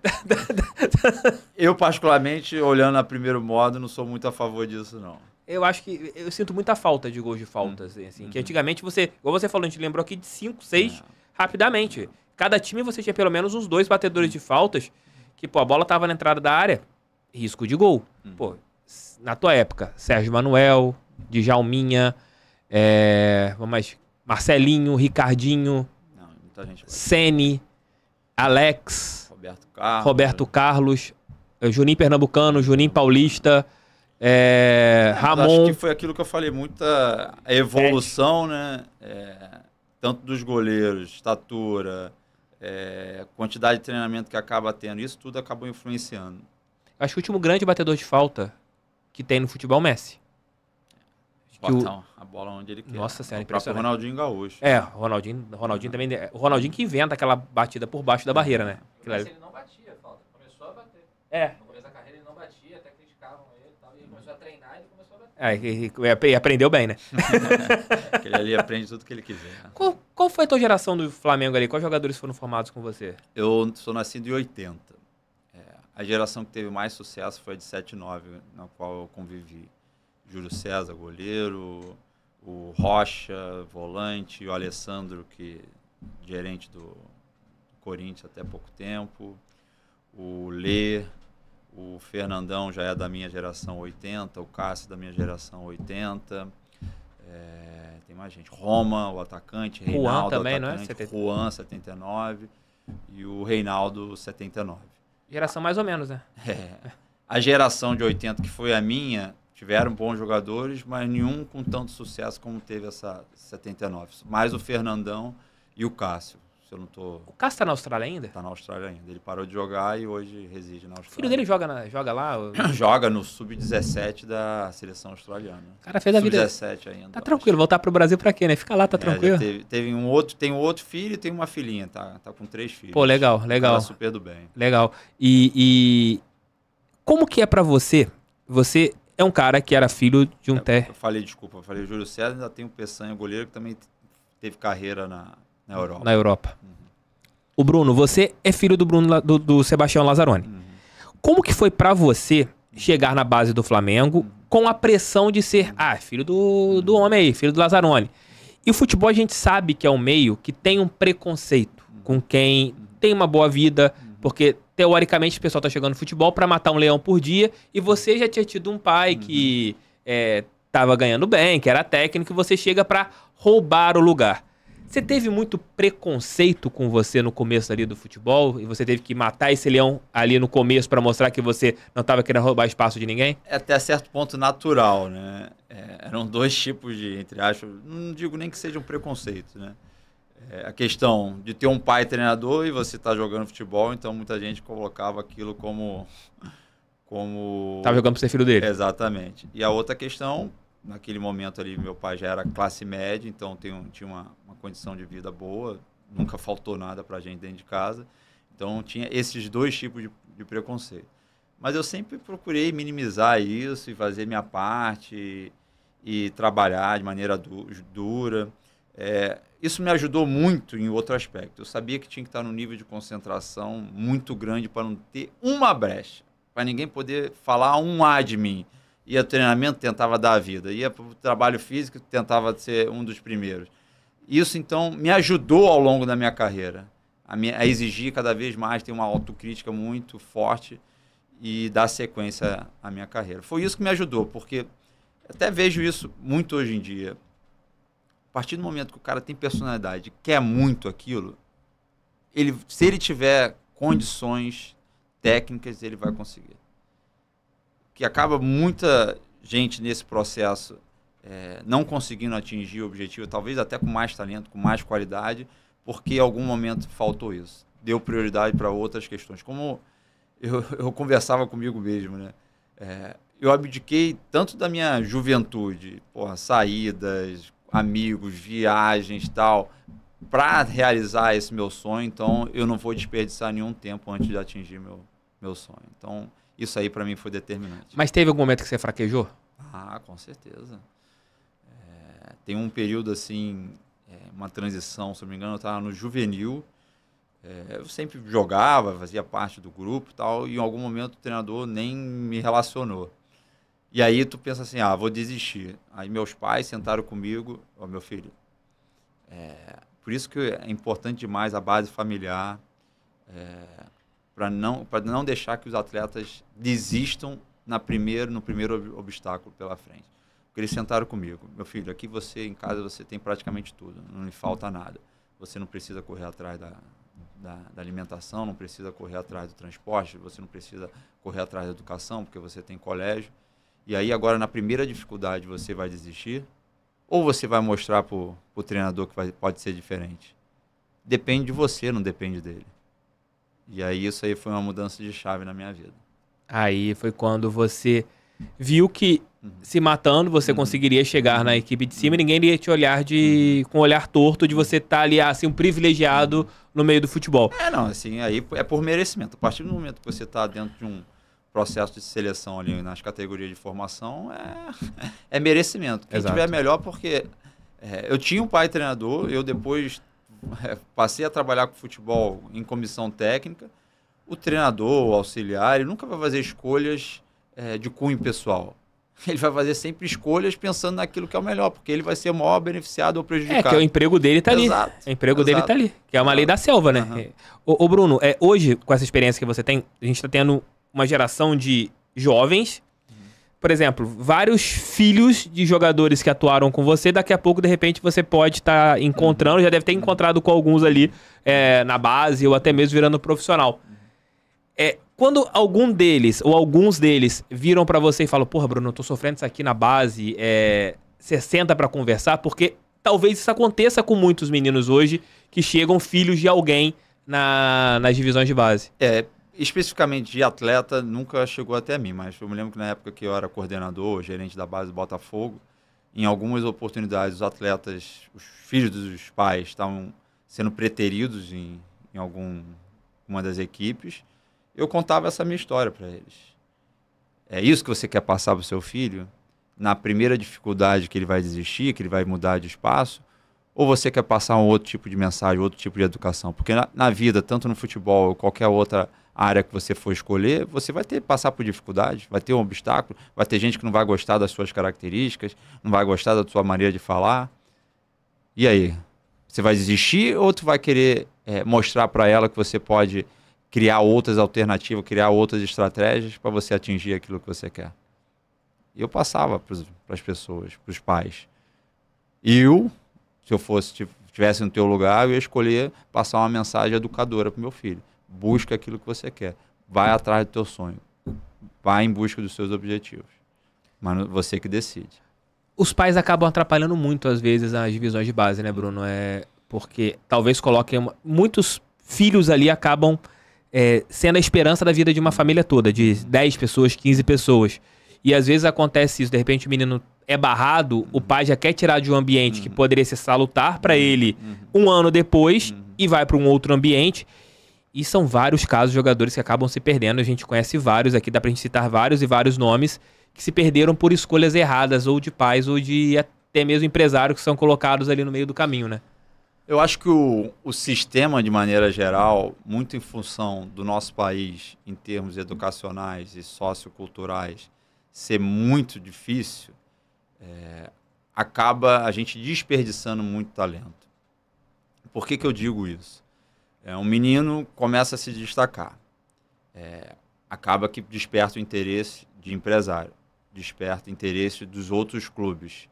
eu, particularmente, olhando a primeiro modo, não sou muito a favor disso, não. Eu acho que eu sinto muita falta de gols de falta, hum. assim, que uhum. antigamente você, como você falou, a gente lembrou aqui de cinco, seis é. rapidamente. Cada time você tinha pelo menos uns dois batedores uhum. de faltas, que pô, a bola tava na entrada da área, risco de gol. Hum. Pô, na tua época, Sérgio Manuel, Djalminha, é, vamos mais, Marcelinho, Ricardinho, Muita gente. Sene, Alex, Roberto Carlos, Roberto Carlos eh, Juninho Pernambucano, Juninho Paulista, é, Ramon. Acho que foi aquilo que eu falei, muita evolução, né? É, tanto dos goleiros, estatura, é, quantidade de treinamento que acaba tendo, isso tudo acabou influenciando. Acho que o último grande batedor de falta que tem no futebol é Messi. Botam o... a bola onde ele quer. Nossa senhora, é o Ronaldinho Gaúcho. É, o Ronaldinho, Ronaldinho também. O Ronaldinho que inventa aquela batida por baixo da barreira, né? Mas Ele não batia, falta. Começou a bater. É. No começo da carreira ele não batia, até criticavam ele e tal. E ele começou a treinar e começou a bater. É, e, aprendeu bem, né? ele ali aprende tudo que ele quiser. Né? Qual, qual foi a tua geração do Flamengo ali? Quais jogadores foram formados com você? Eu sou nascido em 80. É, a geração que teve mais sucesso foi a de 79, na qual eu convivi. Júlio César, goleiro, o Rocha, volante, o Alessandro, que gerente do Corinthians até pouco tempo, o Lê, o Fernandão já é da minha geração 80, o Cássio da minha geração 80. É, tem mais gente. Roma, o atacante, Juan Reinaldo, também, atacante, não é? 70... Juan, 79, e o Reinaldo, 79. Geração mais ou menos, né? É. A geração de 80, que foi a minha, tiveram bons jogadores, mas nenhum com tanto sucesso como teve essa 79. Mais o Fernandão e o Cássio. Se eu não tô... O Cássio está na Austrália ainda? Está na Austrália ainda. Ele parou de jogar e hoje reside na Austrália. O filho dele joga, na, joga lá? Ou... joga no sub-17 da seleção australiana. O cara fez a vida. Sub-17 ainda. Tá tranquilo, voltar pro Brasil para quê, né? Fica lá, tá é, tranquilo? Teve, teve, um outro, tem um outro filho e tem uma filhinha, tá? Tá com três filhos. Pô, legal, tá legal. Tá super do bem. Legal. E, e... como que é para você? Você é um cara que era filho de um é, ter. Eu falei, desculpa, eu falei Júlio César, ainda tem o Peçanha, goleiro, que também teve carreira na, na Europa. Na Europa. Uhum. O Bruno, você é filho do Bruno do, do Sebastião Lazzaroni. Uhum. Como que foi para você chegar na base do Flamengo uhum. com a pressão de ser, uhum. ah, filho do, do homem aí, filho do Lazzaroni? E o futebol a gente sabe que é um meio que tem um preconceito uhum. com quem uhum. tem uma boa vida, porque teoricamente, o pessoal tá chegando no futebol para matar um leão por dia, e você já tinha tido um pai uhum. que é, tava ganhando bem, que era técnico, e você chega para roubar o lugar. Você teve muito preconceito com você no começo ali do futebol e você teve que matar esse leão ali no começo para mostrar que você não estava querendo roubar espaço de ninguém? É até certo ponto natural, né? É, eram dois tipos de, entre aspas, não digo nem que seja um preconceito, né? é, a questão de ter um pai treinador e você estar tá jogando futebol, então muita gente colocava aquilo como. como... Tava jogando para ser filho dele. Exatamente. E a outra questão, naquele momento ali, meu pai já era classe média, então tem, tinha uma, uma condição de vida boa, nunca faltou nada para gente dentro de casa. Então tinha esses dois tipos de, de preconceito. Mas eu sempre procurei minimizar isso e fazer minha parte e, e trabalhar de maneira du dura. É, isso me ajudou muito em outro aspecto. Eu sabia que tinha que estar num nível de concentração muito grande para não ter uma brecha, para ninguém poder falar um A de mim. Ia treinamento, tentava dar a vida. Ia para o trabalho físico, tentava ser um dos primeiros. Isso, então, me ajudou ao longo da minha carreira a, minha, a exigir cada vez mais, ter uma autocrítica muito forte e dar sequência à minha carreira. Foi isso que me ajudou, porque até vejo isso muito hoje em dia. A partir do momento que o cara tem personalidade, quer muito aquilo, ele, se ele tiver condições técnicas, ele vai conseguir. Que acaba muita gente nesse processo é, não conseguindo atingir o objetivo, talvez até com mais talento, com mais qualidade, porque em algum momento faltou isso. Deu prioridade para outras questões. Como eu, eu, conversava comigo mesmo, né? É, eu abdiquei tanto da minha juventude, porra, saídas, amigos, viagens tal, para realizar esse meu sonho. Então, eu não vou desperdiçar nenhum tempo antes de atingir meu, meu sonho. Então, isso aí para mim foi determinante. Mas teve algum momento que você fraquejou? Ah, com certeza. É, tem um período assim, é, uma transição, se não me engano, eu estava no juvenil. É, eu sempre jogava, fazia parte do grupo e tal, e em algum momento o treinador nem me relacionou. E aí tu pensa assim, ah, vou desistir. Aí meus pais sentaram comigo, ó, meu filho, é, por isso que é importante demais a base familiar, é, para não, não deixar que os atletas desistam na primeiro, no primeiro obstáculo pela frente. Porque eles sentaram comigo, meu filho, aqui você, em casa, você tem praticamente tudo, não lhe falta nada. Você não precisa correr atrás da, da, da, alimentação, não precisa correr atrás do transporte, você não precisa correr atrás da educação, porque você tem colégio e aí agora na primeira dificuldade você vai desistir? Ou você vai mostrar para o treinador que vai, pode ser diferente? Depende de você, não depende dele. E aí isso aí foi uma mudança de chave na minha vida. Aí foi quando você viu que uhum. se matando você uhum. conseguiria chegar na uhum. equipe de cima, uhum. ninguém iria te olhar de uhum. com um olhar torto de você estar tá ali assim um privilegiado uhum. no meio do futebol. É não, assim, aí é por merecimento. A partir do momento que você está dentro de um processo de seleção ali nas categorias de formação é, é merecimento. Quem Exato. tiver melhor, porque é, eu tinha um pai treinador, eu depois é, passei a trabalhar com futebol em comissão técnica. O treinador, o auxiliar, ele nunca vai fazer escolhas é, de cunho pessoal. Ele vai fazer sempre escolhas pensando naquilo que é o melhor, porque ele vai ser o maior beneficiado ou é, prejudicado. É que o emprego dele está ali. Exato. O emprego tá Exato. dele está ali, que é uma lei da selva, né? Uhum. Ô, ô, Bruno, é, hoje, com essa experiência que você tem, a gente está tendo uma geração de jovens. Por exemplo, vários filhos de jogadores que atuaram com você, daqui a pouco, de repente, você pode estar tá encontrando, já deve ter encontrado com alguns ali é, na base ou até mesmo virando profissional. É, quando algum deles ou alguns deles viram para você e falam: Porra, Bruno, eu tô sofrendo isso aqui na base, é, você senta para conversar, porque talvez isso aconteça com muitos meninos hoje que chegam filhos de alguém na, nas divisões de base. É, especificamente de atleta, nunca chegou até mim, mas eu me lembro que na época que eu era coordenador, gerente da base do Botafogo, em algumas oportunidades os atletas, os filhos dos pais estavam sendo preteridos em, em algum, uma das equipes, eu contava essa minha história para eles. É isso que você quer passar para o seu filho? Na primeira dificuldade que ele vai desistir, que ele vai mudar de espaço, ou você quer passar um outro tipo de mensagem, outro tipo de educação? Porque na, na vida, tanto no futebol ou qualquer outra a área que você for escolher, você vai ter passar por dificuldade, vai ter um obstáculo, vai ter gente que não vai gostar das suas características, não vai gostar da sua maneira de falar. E aí? Você vai desistir ou tu vai querer é, mostrar para ela que você pode criar outras alternativas, criar outras estratégias para você atingir aquilo que você quer? Eu passava para as pessoas, para os pais. E eu, se eu fosse, tivesse no teu lugar, eu ia escolher passar uma mensagem educadora para meu filho busca aquilo que você quer. Vai atrás do teu sonho. Vai em busca dos seus objetivos. Mas você que decide. Os pais acabam atrapalhando muito, às vezes, as divisões de base, né, Bruno? É porque talvez coloquem. Uma... Muitos filhos ali acabam é, sendo a esperança da vida de uma família toda, de 10 pessoas, 15 pessoas. E às vezes acontece isso, de repente o menino é barrado, uhum. o pai já quer tirar de um ambiente uhum. que poderia ser salutar para uhum. ele uhum. um ano depois uhum. e vai para um outro ambiente. E são vários casos de jogadores que acabam se perdendo. A gente conhece vários aqui, dá pra gente citar vários e vários nomes que se perderam por escolhas erradas, ou de pais, ou de até mesmo empresários que são colocados ali no meio do caminho, né? Eu acho que o, o sistema, de maneira geral, muito em função do nosso país, em termos educacionais e socioculturais, ser muito difícil, é, acaba a gente desperdiçando muito talento. Por que, que eu digo isso? É, um menino começa a se destacar. É, acaba que desperta o interesse de empresário, desperta o interesse dos outros clubes.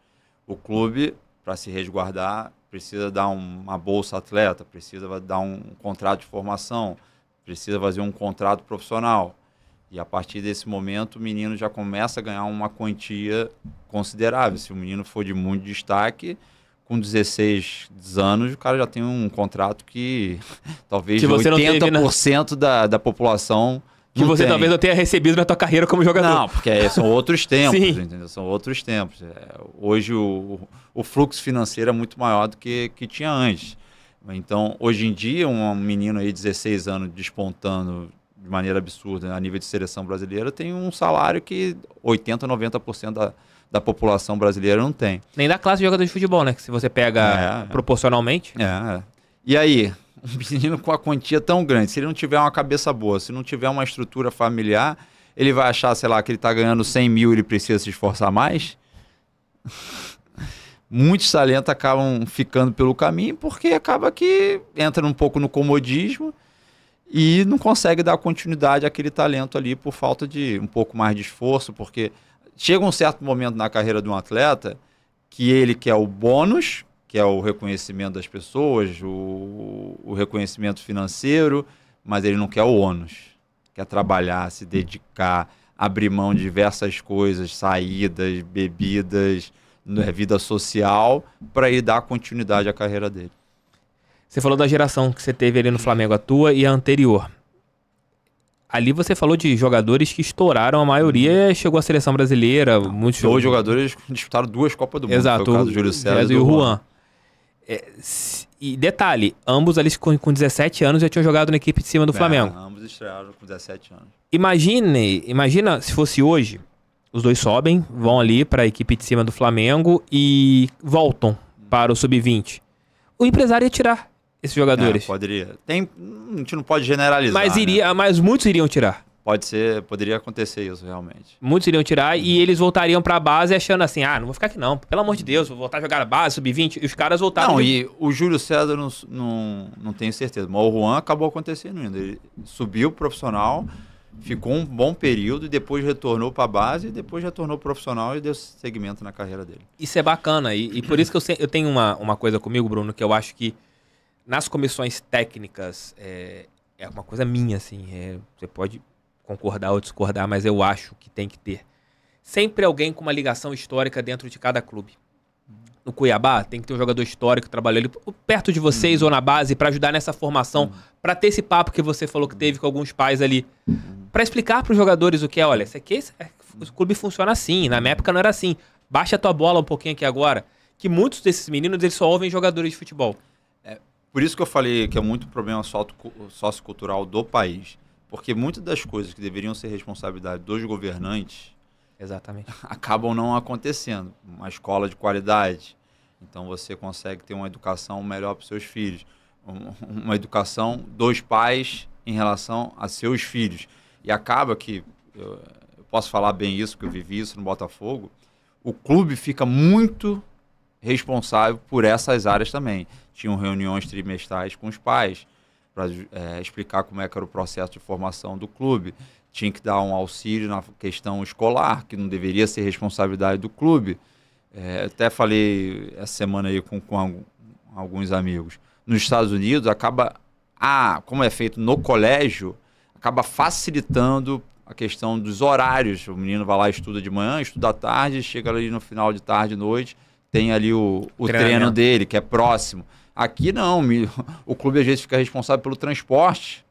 O clube, para se resguardar, precisa dar uma bolsa atleta, precisa dar um contrato de formação, precisa fazer um contrato profissional. E a partir desse momento, o menino já começa a ganhar uma quantia considerável. Se o menino for de muito destaque, com 16 anos, o cara já tem um contrato que talvez que 80% teve, né? da, da população. Que você tem. talvez não tenha recebido na tua carreira como jogador. Não, porque são outros tempos, entendeu? São outros tempos. É, hoje o, o fluxo financeiro é muito maior do que, que tinha antes. Então, hoje em dia, um menino aí de 16 anos despontando de maneira absurda a nível de seleção brasileira tem um salário que 80, 90% da, da população brasileira não tem. Nem da classe de jogador de futebol, né? Que se você pega é, é. proporcionalmente. É, é. E aí, um menino com a quantia tão grande, se ele não tiver uma cabeça boa, se não tiver uma estrutura familiar, ele vai achar, sei lá, que ele está ganhando 100 mil e ele precisa se esforçar mais? Muitos talentos acabam ficando pelo caminho porque acaba que entra um pouco no comodismo e não consegue dar continuidade àquele talento ali por falta de um pouco mais de esforço, porque chega um certo momento na carreira de um atleta que ele quer o bônus, que é o reconhecimento das pessoas, o, o reconhecimento financeiro, mas ele não quer o ônus. Quer trabalhar, se dedicar, abrir mão de diversas coisas, saídas, bebidas, né, vida social, para ele dar continuidade à carreira dele. Você falou da geração que você teve ali no Flamengo, a tua e a anterior. Ali você falou de jogadores que estouraram, a maioria chegou à seleção brasileira. muitos dois jogadores disputaram duas Copas do Mundo. Exato. Foi o, caso do Júlio César e, e o Juan. Juan. É, e detalhe, ambos ali com, com 17 anos já tinham jogado na equipe de cima do é, Flamengo. Ambos estrearam com 17 anos. Imagine, imagina se fosse hoje, os dois sobem, vão ali para a equipe de cima do Flamengo e voltam hum. para o sub-20. O empresário ia tirar esses jogadores. É, poderia. Tem, a gente não pode generalizar. Mas né? iria, né? mas muitos iriam tirar. Pode ser, poderia acontecer isso realmente. Muitos iriam tirar uhum. e eles voltariam para a base achando assim: "Ah, não vou ficar aqui não. Pelo amor de Deus, vou voltar a jogar a base, sub-20". E os caras voltaram. Não, e o Júlio César não, não, não tenho certeza, mas o Juan acabou acontecendo ainda. Ele subiu profissional, ficou um bom período e depois retornou para a base e depois retornou profissional e deu segmento na carreira dele. Isso é bacana e, e por isso que eu, se, eu tenho uma, uma coisa comigo, Bruno, que eu acho que nas comissões técnicas, é, é uma coisa minha, assim. É, você pode concordar ou discordar, mas eu acho que tem que ter. Sempre alguém com uma ligação histórica dentro de cada clube. No Cuiabá, tem que ter um jogador histórico que trabalhou ali perto de vocês uhum. ou na base para ajudar nessa formação, uhum. para ter esse papo que você falou que teve com alguns pais ali. Uhum. Para explicar para os jogadores o que é, olha, isso aqui, esse, é, o clube funciona assim, na minha época não era assim. Baixa a tua bola um pouquinho aqui agora. Que muitos desses meninos, eles só ouvem jogadores de futebol. Por isso que eu falei que é muito problema sociocultural do país. Porque muitas das coisas que deveriam ser responsabilidade dos governantes. Exatamente. Acabam não acontecendo. Uma escola de qualidade. Então você consegue ter uma educação melhor para seus filhos. Uma educação dos pais em relação a seus filhos. E acaba que. Eu, eu posso falar bem isso, porque eu vivi isso no Botafogo. O clube fica muito responsável por essas áreas também. Tinham reuniões trimestrais com os pais para é, explicar como é que era o processo de formação do clube. Tinha que dar um auxílio na questão escolar, que não deveria ser responsabilidade do clube. É, até falei essa semana aí com, com alguns amigos. Nos Estados Unidos, acaba, ah, como é feito no colégio, acaba facilitando a questão dos horários. O menino vai lá, estuda de manhã, estuda à tarde, chega ali no final de tarde, noite, tem ali o, o treino. treino dele, que é próximo. Aqui não, o clube às vezes fica responsável pelo transporte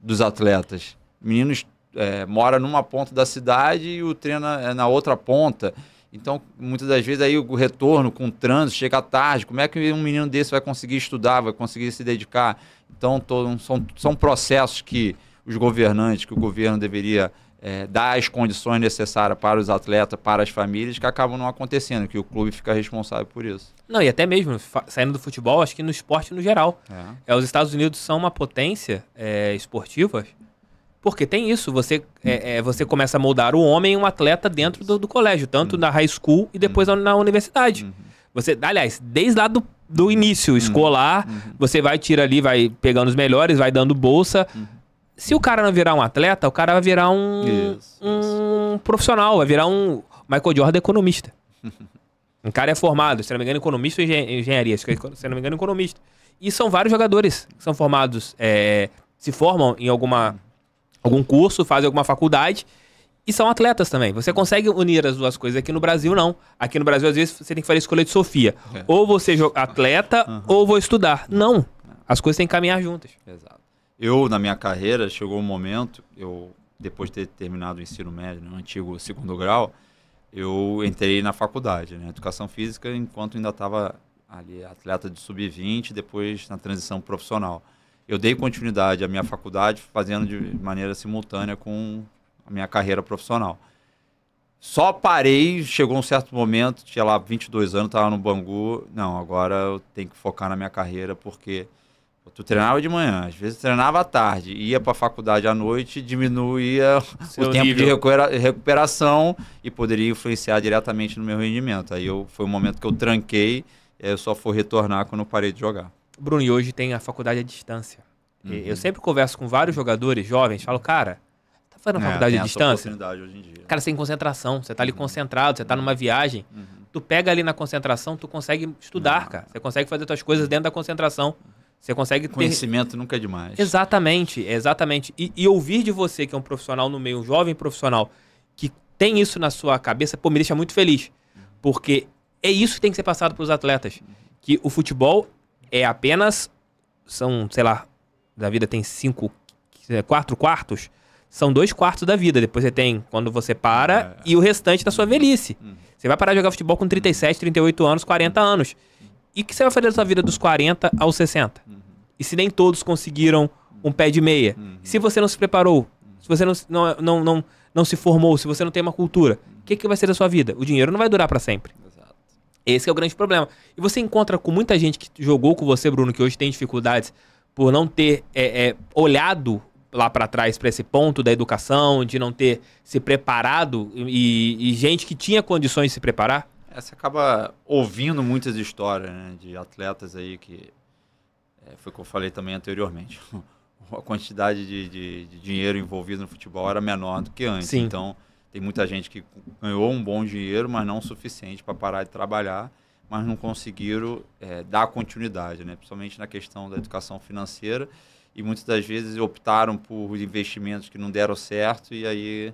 dos atletas. Meninos é, mora numa ponta da cidade e o treino é na outra ponta. Então, muitas das vezes aí o retorno com o trânsito chega tarde. Como é que um menino desse vai conseguir estudar, vai conseguir se dedicar? Então, todo, são, são processos que os governantes, que o governo deveria é, dar as condições necessárias para os atletas, para as famílias, que acabam não acontecendo, que o clube fica responsável por isso. Não, e até mesmo, saindo do futebol, acho que no esporte no geral. É. é os Estados Unidos são uma potência é, esportiva, porque tem isso, você, é, é, você começa a moldar o homem um atleta dentro do, do colégio, tanto uhum. na high school e depois uhum. na universidade. Uhum. Você, aliás, desde lá do do início uhum. escolar, uhum. você vai, tirar ali, vai pegando os melhores, vai dando bolsa, uhum se o cara não virar um atleta, o cara vai virar um, isso, um isso. profissional, vai virar um Michael Jordan economista. um cara é formado, se não me engano, economista ou engen engenharia, se não me engano, economista. E são vários jogadores que são formados, é, se formam em alguma, algum curso, fazem alguma faculdade e são atletas também. Você consegue unir as duas coisas. Aqui no Brasil, não. Aqui no Brasil, às vezes, você tem que fazer a escolha de Sofia. É. Ou você é atleta uhum. ou vou estudar. Não. As coisas têm que caminhar juntas. Exato. Eu, na minha carreira, chegou um momento, eu depois de ter terminado o ensino médio, no né, antigo segundo grau, eu entrei na faculdade, né, educação física, enquanto ainda estava ali atleta de sub-20, depois na transição profissional. Eu dei continuidade à minha faculdade, fazendo de maneira simultânea com a minha carreira profissional. Só parei, chegou um certo momento, tinha lá 22 anos, estava no Bangu. Não, agora eu tenho que focar na minha carreira, porque Tu treinava de manhã, às vezes treinava à tarde, ia para a faculdade à noite, diminuía Seu o tempo nível. de recupera recuperação e poderia influenciar diretamente no meu rendimento. Aí eu, foi o um momento que eu tranquei, eu só fui retornar quando parei de jogar. Bruno, e hoje tem a faculdade à distância. Uhum. Eu sempre converso com vários jogadores jovens, falo, cara, tá fazendo a é, faculdade à distância? Hoje em dia. Cara, sem concentração, você tá ali uhum. concentrado, você tá numa uhum. viagem, uhum. tu pega ali na concentração, tu consegue estudar, cara. Você consegue fazer tuas coisas dentro da concentração. Você consegue ter... Conhecimento nunca é demais. Exatamente, exatamente. E, e, ouvir de você, que é um profissional no meio, um jovem profissional, que tem isso na sua cabeça, pô, me deixa muito feliz. Porque é isso que tem que ser passado para os atletas. Que o futebol é apenas. São, sei lá, da vida tem cinco, é, quatro quartos. São dois quartos da vida. Depois você tem quando você para é. e o restante da sua velhice. Hum. Você vai parar de jogar futebol com 37, 38 anos, 40 anos. E o que você vai fazer da sua vida dos 40 aos 60? Uhum. E se nem todos conseguiram um pé de meia? Uhum. Se você não se preparou? Se você não, não, não, não, não se formou? Se você não tem uma cultura? Uhum. O que, que vai ser da sua vida? O dinheiro não vai durar para sempre. Exato. Esse é o grande problema. E você encontra com muita gente que jogou com você, Bruno, que hoje tem dificuldades por não ter é, é, olhado lá para trás para esse ponto da educação, de não ter se preparado e, e gente que tinha condições de se preparar? é, você acaba ouvindo muitas histórias né, de atletas aí que. É, foi o que eu falei também anteriormente. a quantidade de, de, de, dinheiro envolvido no futebol era menor do que antes. Sim. Então, tem muita gente que ganhou um bom dinheiro, mas não o suficiente para parar de trabalhar, mas não conseguiram é, dar continuidade, né? principalmente na questão da educação financeira. E muitas das vezes optaram por investimentos que não deram certo e aí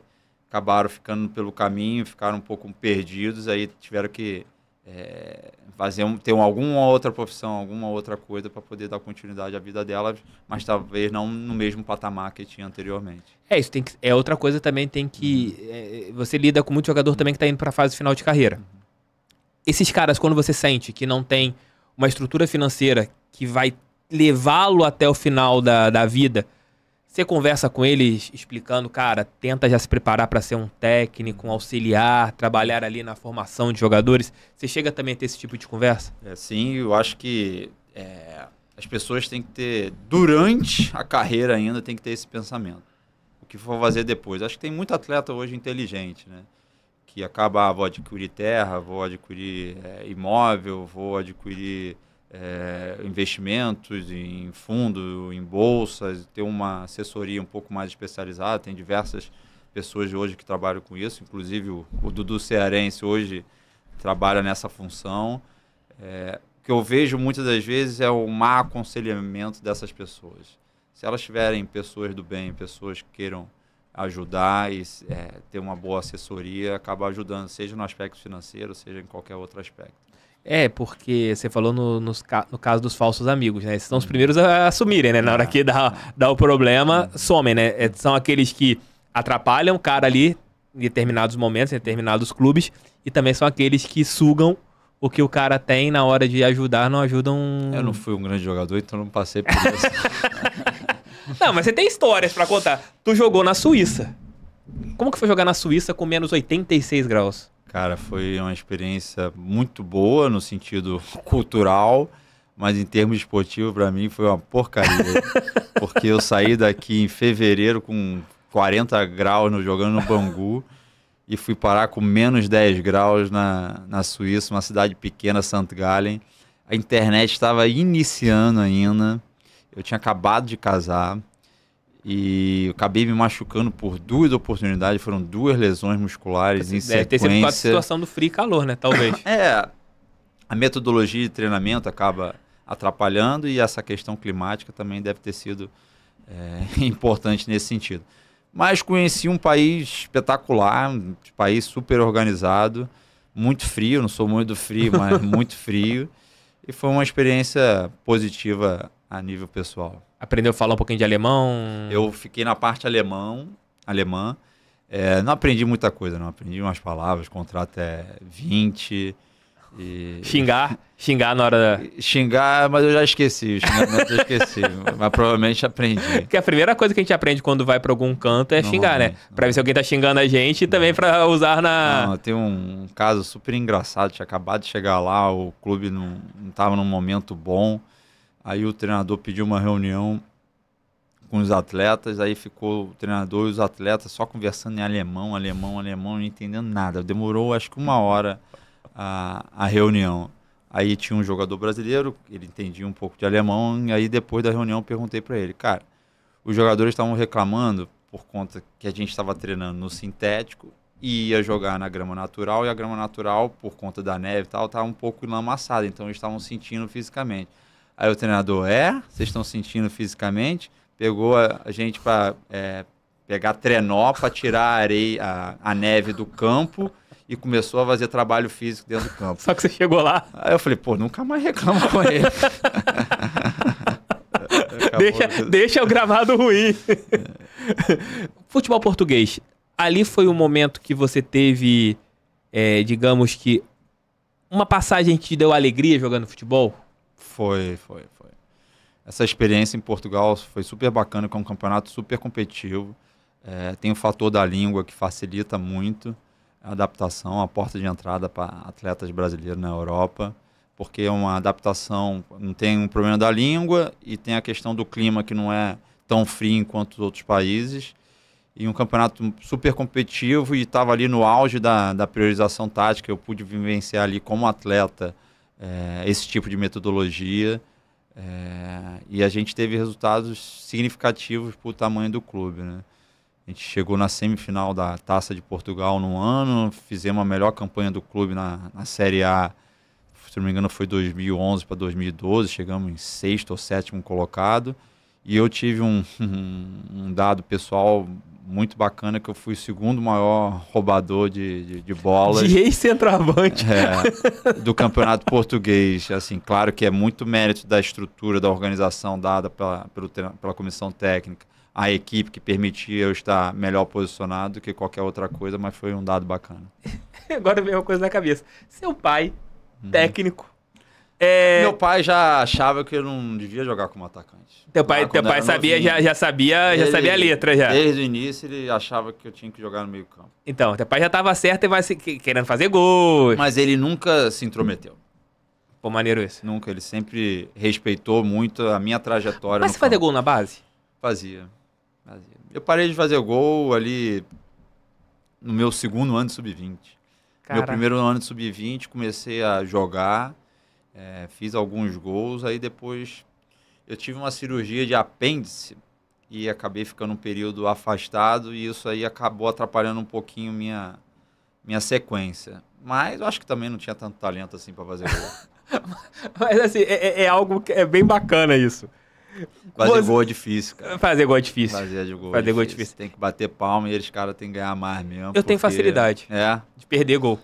acabaram ficando pelo caminho, ficaram um pouco perdidos, aí tiveram que é, fazer um, ter alguma outra profissão, alguma outra coisa para poder dar continuidade à vida delas, mas talvez não no mesmo patamar que tinha anteriormente. É, isso tem que, é outra coisa também tem que é, você lida com muito jogador também que está indo para a fase final de carreira. Uhum. Esses caras quando você sente que não tem uma estrutura financeira que vai levá-lo até o final da, da vida, você conversa com eles explicando, cara, tenta já se preparar para ser um técnico, um auxiliar, trabalhar ali na formação de jogadores. Você chega também a ter esse tipo de conversa? É, sim, eu acho que é, as pessoas têm que ter, durante a carreira ainda, tem que ter esse pensamento. O que for fazer depois. Acho que tem muito atleta hoje inteligente, né? Que acaba, ah, vou adquirir terra, vou adquirir é, imóvel, vou adquirir é, investimentos em fundo, em bolsas, ter uma assessoria um pouco mais especializada. Tem diversas pessoas hoje que trabalham com isso, inclusive o, o Dudu Cearense hoje trabalha nessa função. É, o que eu vejo muitas das vezes é o má aconselhamento dessas pessoas. Se elas tiverem pessoas do bem, pessoas que queiram ajudar e é, ter uma boa assessoria, acaba ajudando, seja no aspecto financeiro, seja em qualquer outro aspecto. É, porque você falou no, no, no caso dos falsos amigos, né? Esses são os uhum. primeiros a assumirem, né? Na hora ah. que dá, dá o problema, uhum. somem, né? É, são aqueles que atrapalham o cara ali em determinados momentos, em determinados clubes, e também são aqueles que sugam o que o cara tem na hora de ajudar, não ajudam. Eu não fui um grande jogador, então não passei por isso. não, mas você tem histórias para contar. Tu jogou na Suíça. Como que foi jogar na Suíça com menos 86 graus? Cara, foi uma experiência muito boa no sentido cultural, mas em termos esportivos, para mim, foi uma porcaria. porque eu saí daqui em fevereiro com 40 graus no, jogando no Bangu e fui parar com menos 10 graus na, na Suíça, uma cidade pequena, St. Gallen. A internet estava iniciando ainda. Eu tinha acabado de casar e acabei me machucando por duas oportunidades, foram duas lesões musculares Deve em sequência. Deve ter sido a situação do frio e calor, né? Talvez. é, a metodologia de treinamento acaba atrapalhando e essa questão climática também deve ter sido é, importante nesse sentido. Mas conheci um país espetacular, um país super organizado, muito frio, não sou muito do frio, mas muito frio. E foi uma experiência positiva a nível pessoal. Aprendeu a falar um pouquinho de alemão? Eu fiquei na parte alemão, alemã. É, não aprendi muita coisa, não. Aprendi umas palavras, contrato é 20. E... Xingar? Xingar na hora da... Xingar, mas eu já esqueci. Xingamento é eu esqueci. mas provavelmente aprendi. Porque a primeira coisa que a gente aprende quando vai para algum canto é xingar, né? para ver se alguém tá xingando a gente e não. também para usar na. Não, tem um caso super engraçado. Tinha acabado de chegar lá, o clube não, não tava num momento bom. Aí o treinador pediu uma reunião com os atletas, aí ficou o treinador e os atletas só conversando em alemão, alemão, alemão, não entendendo nada. Demorou acho que uma hora a, a reunião. Aí tinha um jogador brasileiro, ele entendia um pouco de alemão, e aí depois da reunião perguntei para ele, cara, os jogadores estavam reclamando por conta que a gente estava treinando no sintético e ia jogar na grama natural, e a grama natural, por conta da neve e tal, estava um pouco enlamaçada, então eles estavam sentindo fisicamente. Aí o treinador, é, vocês estão sentindo fisicamente? Pegou a, a gente para é, pegar trenó para tirar a areia, a, a neve do campo e começou a fazer trabalho físico dentro do campo. Só que você chegou lá. Aí eu falei, pô, nunca mais reclamo com ele. deixa, deixa o gravado ruim. Futebol português. Ali foi o momento que você teve, é, digamos que, uma passagem que te deu alegria jogando futebol? Foi, foi, foi. Essa experiência em Portugal foi super bacana, que é um campeonato super competitivo. É, tem o fator da língua que facilita muito a adaptação, a porta de entrada para atletas brasileiros na Europa, porque é uma adaptação, não tem um problema da língua e tem a questão do clima que não é tão frio quanto os outros países. E um campeonato super competitivo e estava ali no auge da, da priorização tática. Eu pude vivenciar ali como atleta é, esse tipo de metodologia. É, e a gente teve resultados significativos para o tamanho do clube. Né? A gente chegou na semifinal da Taça de Portugal no ano, fizemos a melhor campanha do clube na, na Série A, se não me engano foi 2011 para 2012, chegamos em sexto ou sétimo colocado. E eu tive um, um dado pessoal muito bacana, que eu fui o segundo maior roubador de, de, de bolas. De ex-centroavante. É, do campeonato português. Assim, claro que é muito mérito da estrutura, da organização dada pela, pelo, pela comissão técnica, a equipe que permitia eu estar melhor posicionado do que qualquer outra coisa, mas foi um dado bacana. Agora veio uma coisa na cabeça. Seu pai, uhum. técnico, é... Meu pai já achava que eu não devia jogar como atacante. Teu pai, teu pai sabia, já, já sabia, ele, já sabia a letra já. Desde o início ele achava que eu tinha que jogar no meio campo. Então, teu pai já estava certo e vai se, querendo fazer gol. Mas ele nunca se intrometeu. Pô, maneiro isso. Nunca, ele sempre respeitou muito a minha trajetória. Mas você fazia gol na base? Fazia. Fazia. Eu parei de fazer gol ali no meu segundo ano de sub-20. Meu primeiro ano de sub-20, comecei a jogar é, fiz alguns gols, aí depois eu tive uma cirurgia de apêndice e acabei ficando um período afastado e isso aí acabou atrapalhando um pouquinho minha, minha sequência. Mas eu acho que também não tinha tanto talento assim para fazer gol. Mas assim, é, é, é, algo que é bem bacana isso. Fazer Você... gol é difícil, cara. Fazer gol é difícil. Fazer gol, é Fazer é gol difícil. difícil. Tem que bater palma e eles, cara, tem que ganhar mais mesmo. Eu porque... tenho facilidade. É? De perder gol.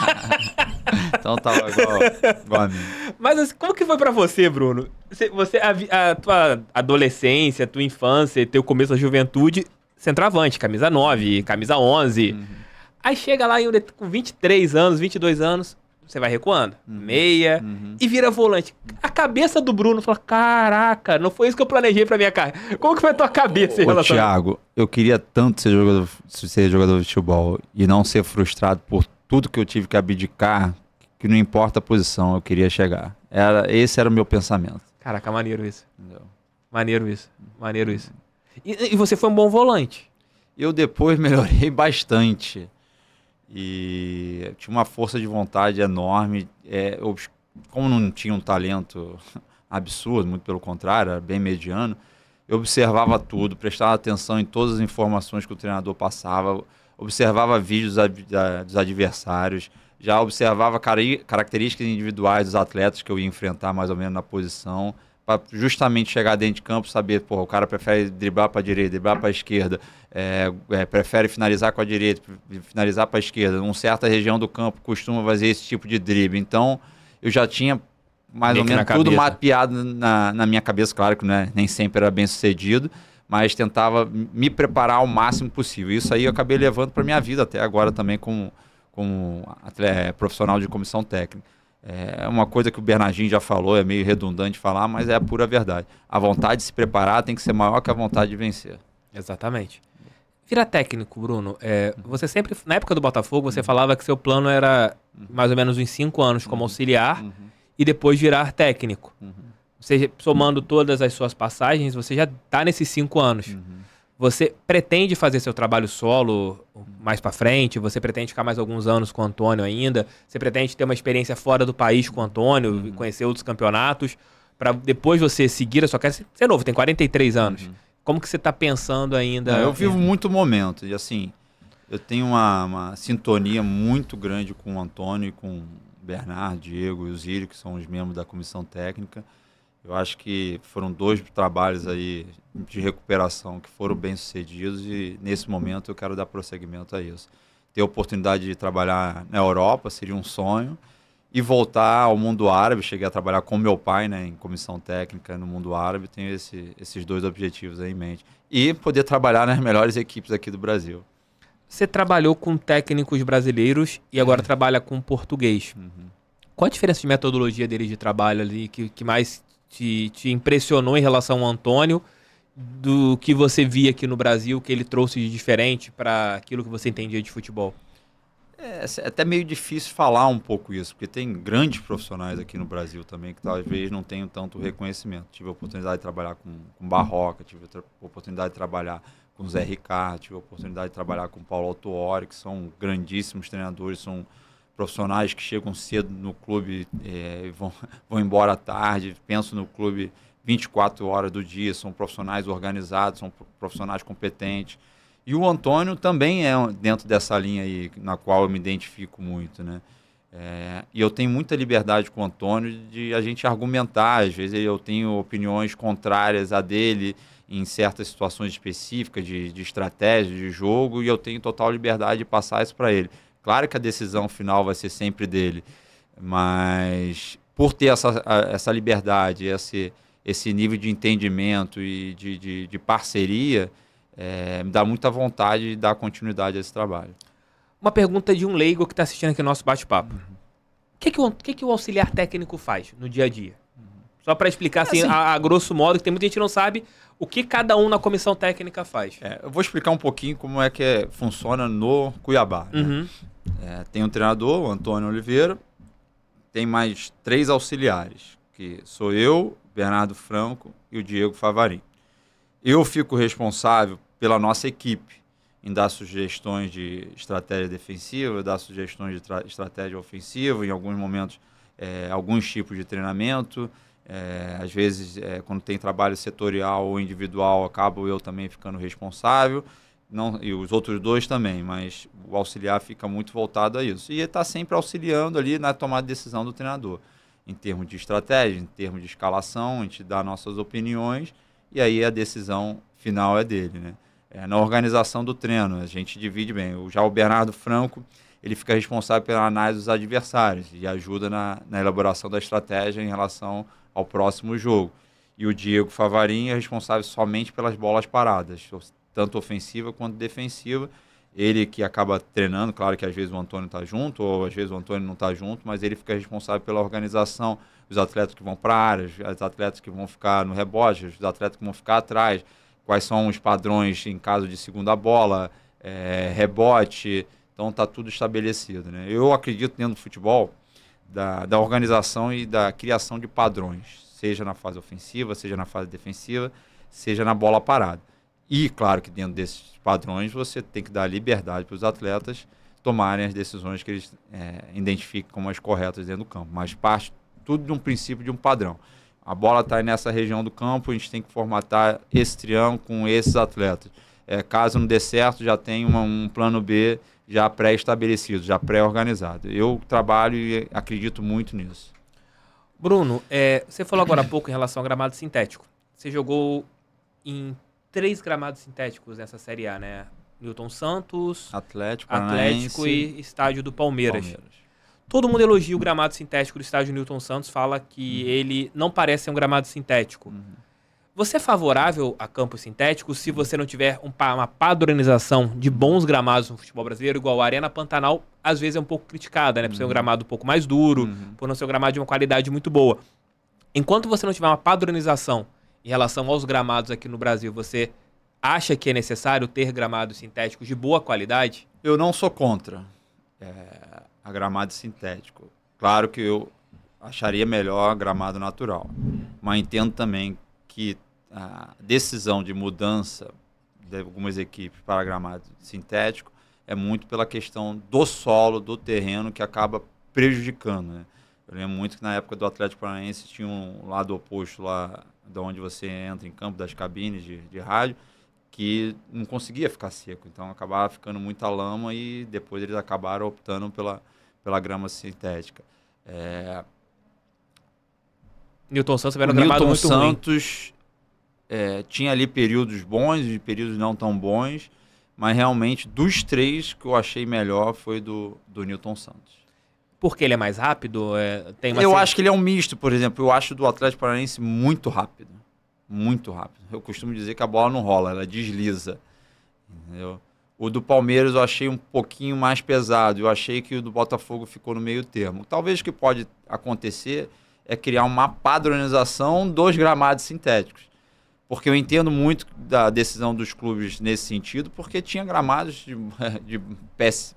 então tá igual, igual a mim. Mas assim, como que foi para você, Bruno? Você, a, a, tua adolescência, tua infância, teu começo da juventude, centroavante, camisa 9, camisa 11. Uhum. Aí chega lá em, com 23 anos, 22 anos, você vai recuando. Uhum. Meia. Uhum. E vira volante. A cabeça do Bruno fala: Caraca, não foi isso que eu planejei pra minha carreira. Como que foi a tua cabeça em relação Ô, Thiago, eu queria tanto ser jogador, ser jogador de futebol e não ser frustrado por tudo que eu tive que abdicar, que não importa a posição, eu queria chegar. Era, esse era o meu pensamento. Caraca, maneiro isso. Entendeu? Maneiro isso. Maneiro isso. Uhum. E, e você foi um bom volante. Eu depois melhorei bastante. E tinha uma força de vontade enorme. É, eu, como não tinha um talento absurdo, muito pelo contrário, era bem mediano, eu observava tudo, prestava atenção em todas as informações que o treinador passava, observava vídeos dos adversários, já observava características individuais dos atletas que eu ia enfrentar mais ou menos na posição para justamente chegar dentro de campo, saber, pô o cara prefere driblar para a direita, driblar para a esquerda, é, é, prefere finalizar com a direita, finalizar para a esquerda. Em certa região do campo costuma fazer esse tipo de drible. Então, eu já tinha mais Meio ou menos tudo mapeado na, na minha cabeça, claro que né, nem sempre era bem sucedido, mas tentava me preparar ao máximo possível. Isso aí eu acabei levando para minha vida até agora também como, como atleta, é, profissional de comissão técnica. É uma coisa que o Bernardinho já falou, é meio redundante falar, mas é a pura verdade. A vontade de se preparar tem que ser maior que a vontade de vencer. Exatamente. Vira técnico, Bruno. É, você sempre, na época do Botafogo, você falava que seu plano era mais ou menos uns cinco anos como auxiliar uhum. e depois virar técnico. Uhum. Ou seja, somando todas as suas passagens, você já está nesses cinco anos. Uhum. Você pretende fazer seu trabalho solo mais para frente? Você pretende ficar mais alguns anos com o Antônio ainda? Você pretende ter uma experiência fora do país com o Antônio, uhum. conhecer outros campeonatos, para depois você seguir a sua carreira? Você é novo, tem 43 anos. Uhum. Como que você está pensando ainda? eu vivo uhum. muito momento e assim, eu tenho uma, uma, sintonia muito grande com o Antônio e com o Bernardo, Diego e o Zírio, que são os membros da comissão técnica. Eu acho que foram dois trabalhos aí de recuperação que foram bem sucedidos e nesse momento eu quero dar prosseguimento a isso. Ter a oportunidade de trabalhar na Europa seria um sonho e voltar ao mundo árabe. Cheguei a trabalhar com meu pai né, em comissão técnica no mundo árabe. Tenho esse, esses dois objetivos aí em mente. E poder trabalhar nas melhores equipes aqui do Brasil. Você trabalhou com técnicos brasileiros e agora é. trabalha com português. Uhum. Qual a diferença de metodologia deles de trabalho ali que, que mais te, te impressionou em relação ao Antônio, do que você via aqui no Brasil, que ele trouxe de diferente para aquilo que você entendia de futebol? É, é, até meio difícil falar um pouco isso, porque tem grandes profissionais aqui no Brasil também que talvez não tenham tanto reconhecimento. Tive a oportunidade de trabalhar com, com Barroca, tive a oportunidade de trabalhar com Zé Ricardo, tive a oportunidade de trabalhar com Paulo Autuori, que são grandíssimos treinadores, são profissionais que chegam cedo no clube é, vão, vão embora tarde, penso no clube 24 horas do dia, são profissionais organizados, são profissionais competentes. E o Antônio também é dentro dessa linha aí, na qual eu me identifico muito, né? É, e eu tenho muita liberdade com o Antônio de a gente argumentar. Às vezes eu tenho opiniões contrárias à dele em certas situações específicas de, de estratégia, de jogo, e eu tenho total liberdade de passar isso para ele. Claro que a decisão final vai ser sempre dele, mas por ter essa, essa liberdade, esse, esse nível de entendimento e de, de, de parceria, é, me dá muita vontade de dar continuidade a esse trabalho. Uma pergunta de um leigo que está assistindo aqui o nosso bate-papo. Uhum. O, que, que, o que, que o auxiliar técnico faz no dia a dia? Só para explicar, é assim, assim. A, a, grosso modo, que tem muita gente que não sabe o que cada um na comissão técnica faz. É, eu vou explicar um pouquinho como é que é, funciona no Cuiabá. Né? Uhum. Né? tem um treinador, o Antônio Oliveira, tem mais três auxiliares, que sou eu, Bernardo Franco e o Diego Favarin. Eu fico responsável pela nossa equipe em dar sugestões de estratégia defensiva, dar sugestões de estratégia ofensiva, em alguns momentos, é, alguns tipos de treinamento, é, às vezes, é, quando tem trabalho setorial ou individual, acabo eu também ficando responsável, não, e os outros dois também, mas o auxiliar fica muito voltado a isso. E está sempre auxiliando ali na tomada de decisão do treinador, em termos de estratégia, em termos de escalação, a gente dá nossas opiniões e aí a decisão final é dele. Né? É, na organização do treino, a gente divide bem. Já o Bernardo Franco ele fica responsável pela análise dos adversários e ajuda na, na elaboração da estratégia em relação ao próximo jogo. E o Diego Favarinho é responsável somente pelas bolas paradas, tanto ofensiva quanto defensiva. Ele que acaba treinando, claro que às vezes o Antônio está junto, ou às vezes o Antônio não está junto, mas ele fica responsável pela organização, os atletas que vão para áreas, os atletas que vão ficar no rebote, os atletas que vão ficar atrás, quais são os padrões em caso de segunda bola, é, rebote, então está tudo estabelecido. Né? Eu acredito dentro do futebol, da, da organização e da criação de padrões, seja na fase ofensiva, seja na fase defensiva, seja na bola parada. E, claro, que dentro desses padrões você tem que dar liberdade para os atletas tomarem as decisões que eles é, identificam como as corretas dentro do campo. Mas parte tudo de um princípio, de um padrão. A bola está nessa região do campo, a gente tem que formatar esse triângulo com esses atletas é, caso não dê certo, já tem uma, um plano B já pré-estabelecido, já pré-organizado. Eu trabalho e acredito muito nisso. Bruno, é, você falou agora há pouco em relação ao gramado sintético. Você jogou em três gramados sintéticos nessa Série A, né? Newton Santos, Atlético, Atlético e Estádio do Palmeiras. Palmeiras. Todo mundo elogia o gramado sintético do Estádio Newton Santos, fala que uhum. ele não parece ser um gramado sintético. Uhum. Você é favorável a campo sintético se você não tiver um, uma padronização de bons gramados no futebol brasileiro, igual a Arena Pantanal, às vezes é um pouco criticada, né? Por uhum. ser um uhum. gramado um pouco mais duro, uhum. por não ser um gramado de uma qualidade muito boa. Enquanto você não tiver uma padronização em relação aos gramados aqui no Brasil, você acha que é necessário ter gramados sintéticos de boa qualidade? Eu não sou contra é, a gramado sintético. Claro que eu acharia melhor gramado natural, mas entendo também que a decisão de mudança de algumas equipes para gramado sintético é muito pela questão do solo, do terreno, que acaba prejudicando. Né? Eu lembro muito que na época do Atlético Paranaense tinha um lado oposto lá da onde você entra em campo, das cabines de, de rádio, que não conseguia ficar seco. Então acabava ficando muita lama e depois eles acabaram optando pela, pela grama sintética. É... Newton Santos era um gramado muito Santos, ruim é, tinha ali períodos bons e períodos não tão bons, mas realmente dos três que eu achei melhor foi do, do Newton Santos. Porque ele é mais rápido? É, tem eu acho que ele é um misto, por exemplo. Eu acho do Atlético Paranaense muito rápido. Muito rápido. Eu costumo dizer que a bola não rola, ela desliza. Entendeu? O do Palmeiras eu achei um pouquinho mais pesado. Eu achei que o do Botafogo ficou no meio termo. Talvez o que pode acontecer é criar uma padronização dos gramados sintéticos. Porque eu entendo muito da decisão dos clubes nesse sentido, porque tinha gramados de, de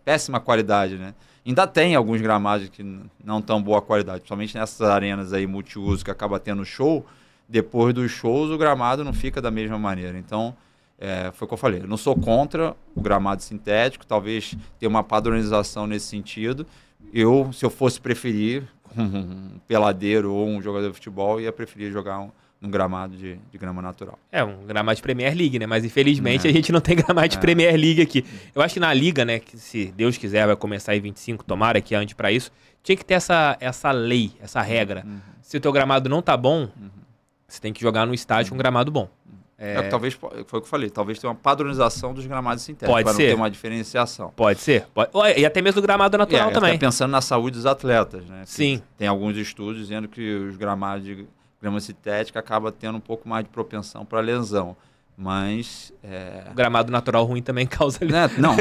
péssima qualidade, né? Ainda tem alguns gramados que não tão boa qualidade, principalmente nessas arenas aí multiuso que acaba tendo show, depois dos shows o gramado não fica da mesma maneira. Então, é, foi o que eu falei, eu não sou contra o gramado sintético, talvez ter uma padronização nesse sentido. Eu, se eu fosse preferir um peladeiro ou um jogador de futebol, ia preferir jogar um um gramado de, de, grama natural. É, um gramado de Premier League, né? Mas infelizmente é. a gente não tem gramado de é. Premier League aqui. Eu acho que na liga, né, que se Deus quiser vai começar em 25, tomara que antes para isso, tinha que ter essa, essa lei, essa regra. Uhum. Se o teu gramado não tá bom, uhum. você tem que jogar no estádio com uhum. gramado bom. É... é... talvez, foi o que eu falei, talvez tenha uma padronização dos gramados sintéticos, Pode para ser. não ter uma diferenciação. Pode ser. Pode... E até mesmo o gramado natural é, também. pensando na saúde dos atletas, né? Sim. Tem alguns estudos dizendo que os gramados de grama sintética acaba tendo um pouco mais de propensão para lesão. Mas. É... O gramado natural ruim também causa. Né? Não.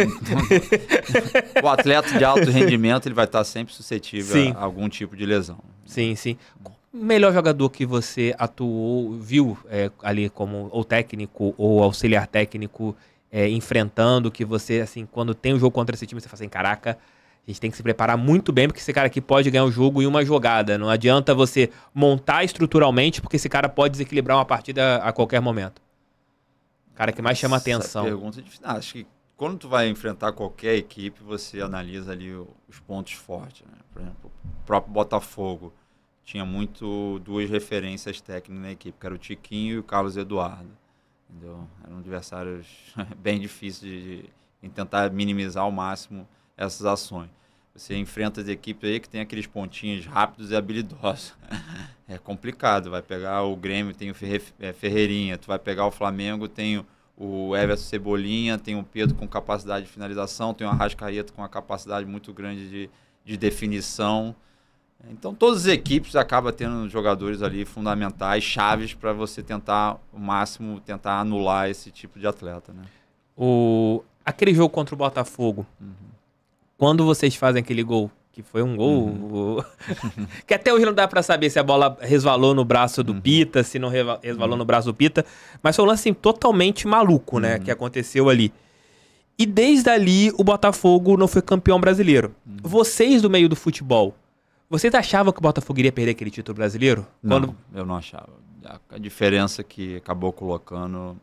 o atleta de alto rendimento ele vai estar sempre suscetível sim. a algum tipo de lesão. Sim, sim. O melhor jogador que você atuou, viu é, ali como ou técnico ou auxiliar técnico é, enfrentando, que você, assim, quando tem um jogo contra esse time, você fala assim: caraca, a gente tem que se preparar muito bem, porque esse cara aqui pode ganhar o jogo em uma jogada. Não adianta você montar estruturalmente, porque esse cara pode desequilibrar uma partida a qualquer momento. O cara que mais chama atenção. Pergunta é de... ah, acho que quando tu vai enfrentar qualquer equipe, você analisa ali os pontos fortes. Né? Por exemplo, o próprio Botafogo tinha muito duas referências técnicas na equipe, que era o Tiquinho e o Carlos Eduardo. Entendeu? Eram adversários bem difíceis de, de tentar minimizar ao máximo essas ações. Você enfrenta as equipes aí que tem aqueles pontinhos rápidos e habilidosos. é complicado. Vai pegar o Grêmio, tem o é, Ferreirinha. Tu vai pegar o Flamengo, tem o Everson Cebolinha, tem o Pedro com capacidade de finalização, tem o Arrascaeta com uma capacidade muito grande de, de definição. Então, todas as equipes acabam tendo jogadores ali fundamentais, chaves para você tentar, o máximo, tentar anular esse tipo de atleta, né? O... Aquele jogo contra o Botafogo, uhum quando vocês fazem aquele gol, que foi um gol. Uhum. que até hoje não dá para saber se a bola resvalou no braço do uhum. Pita, se não resvalou uhum. no braço do Pita. Mas foi um lance assim, totalmente maluco, né? Uhum. Que aconteceu ali. E desde ali o Botafogo não foi campeão brasileiro. Uhum. Vocês do meio do futebol, vocês achavam que o Botafogo iria perder aquele título brasileiro? Não, Quando... eu não achava. A diferença que acabou colocando,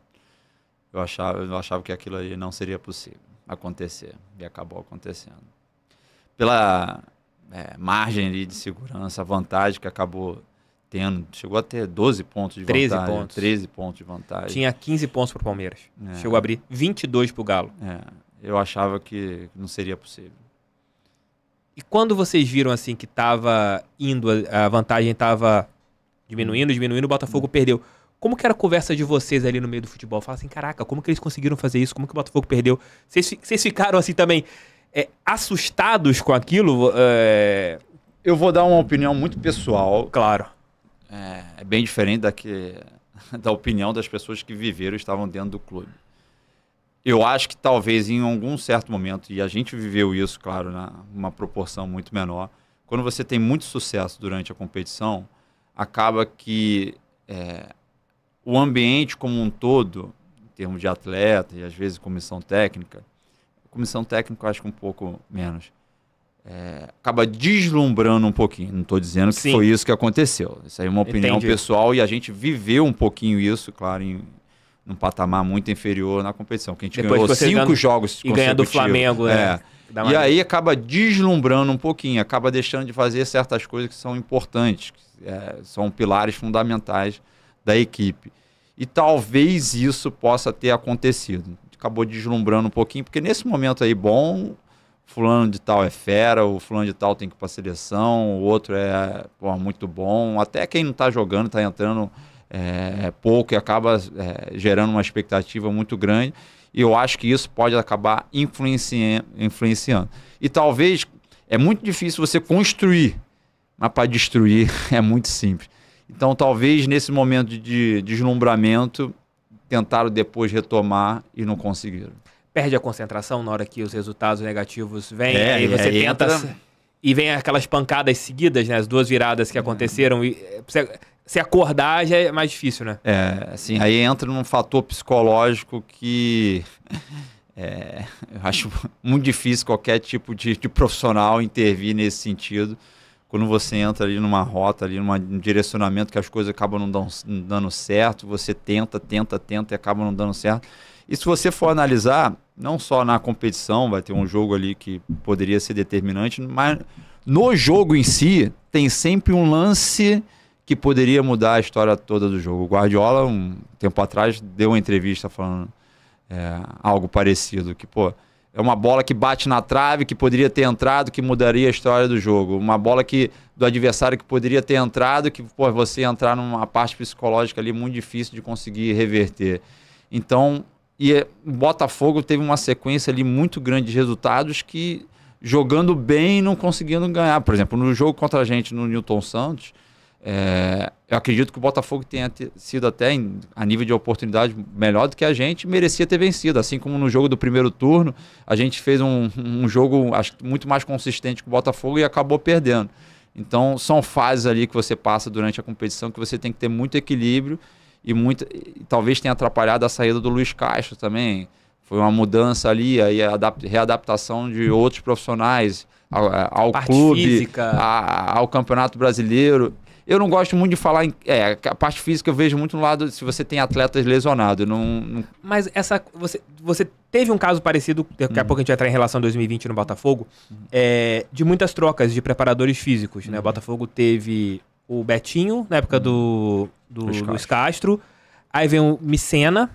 eu achava, eu achava que aquilo aí não seria possível acontecer. E acabou acontecendo. Pela é, margem de segurança, a vantagem que acabou tendo, chegou a ter 12 pontos de 13 vantagem. Pontos. 13 pontos de vantagem. Tinha 15 pontos para o Palmeiras. É. Chegou a abrir 22 para o Galo. É. Eu achava que não seria possível. E quando vocês viram assim que estava indo, a vantagem estava diminuindo, diminuindo, o Botafogo hum. perdeu. Como que era a conversa de vocês ali no meio do futebol? Fala assim, caraca, como que eles conseguiram fazer isso? Como que o Botafogo perdeu? Vocês, ficaram assim também é, assustados com aquilo? É... Eu vou dar uma opinião muito pessoal. Claro. É, é bem diferente da, que, da opinião das pessoas que viveram e estavam dentro do clube. Eu acho que talvez em algum certo momento, e a gente viveu isso, claro, numa proporção muito menor, quando você tem muito sucesso durante a competição, acaba que é, o ambiente como um todo, em termos de atleta e às vezes comissão técnica, comissão técnica eu acho que um pouco menos, é, acaba deslumbrando um pouquinho. Não estou dizendo que Sim. foi isso que aconteceu. Isso aí é uma opinião Entendi. pessoal e a gente viveu um pouquinho isso, claro, em, num patamar muito inferior na competição. Que a gente Depois ganhou cinco ganha, jogos E ganha do Flamengo, né? é. E aí acaba deslumbrando um pouquinho, acaba deixando de fazer certas coisas que são importantes, que, é, são pilares fundamentais da equipe. E talvez isso possa ter acontecido. Acabou deslumbrando um pouquinho, porque nesse momento aí, bom, fulano de tal é fera, o fulano de tal tem que ir para seleção, o outro é pô, muito bom. Até quem não está jogando, está entrando é, é, pouco e acaba é, gerando uma expectativa muito grande. E eu acho que isso pode acabar influenciando. E talvez é muito difícil você construir, mas para destruir é muito simples. Então, talvez nesse momento de deslumbramento, tentaram depois retomar e não conseguiram. Perde a concentração na hora que os resultados negativos vêm, é, aí você é, tenta. Entra... E vem aquelas pancadas seguidas, né? As duas viradas que aconteceram. E eh, se acordar já é mais difícil, né? É, assim, aí entra num fator psicológico que. É, eu acho muito difícil qualquer tipo de, de profissional intervir nesse sentido quando você entra ali numa rota, ali numa, num direcionamento que as coisas acabam não, dão, dando certo, você tenta, tenta, tenta e acaba não dando certo. E se você for analisar, não só na competição, vai ter um jogo ali que poderia ser determinante, mas no jogo em si, tem sempre um lance que poderia mudar a história toda do jogo. O Guardiola, um tempo atrás, deu uma entrevista falando é, algo parecido, que, pô, é uma bola que bate na trave, que poderia ter entrado, que mudaria a história do jogo. Uma bola que do adversário que poderia ter entrado, que pô, você entrar numa parte psicológica ali muito difícil de conseguir reverter. Então, e é, o Botafogo teve uma sequência ali muito grande de resultados que jogando bem e não conseguindo ganhar. Por exemplo, no jogo contra a gente no Newton Santos, é, eu acredito que o Botafogo tenha sido até em, a nível de oportunidade melhor do que a gente merecia ter vencido. Assim como no jogo do primeiro turno, a gente fez um, um jogo acho, muito mais consistente que o Botafogo e acabou perdendo. Então são fases ali que você passa durante a competição que você tem que ter muito equilíbrio e, muito, e talvez tenha atrapalhado a saída do Luiz Castro também. Foi uma mudança ali, aí a readaptação de outros profissionais ao, ao clube, a, ao Campeonato Brasileiro. Eu não gosto muito de falar em. É, a parte física eu vejo muito no lado se você tem atletas lesionados. Não, não, Mas essa. Você, você teve um caso parecido, daqui a hum. pouco a gente vai entrar em relação a 2020 no Botafogo, uhum. é, de muitas trocas de preparadores físicos. Uhum. Né? O hum. Botafogo teve o Betinho, na época do, do Luiz Castro. Aí vem o Micena.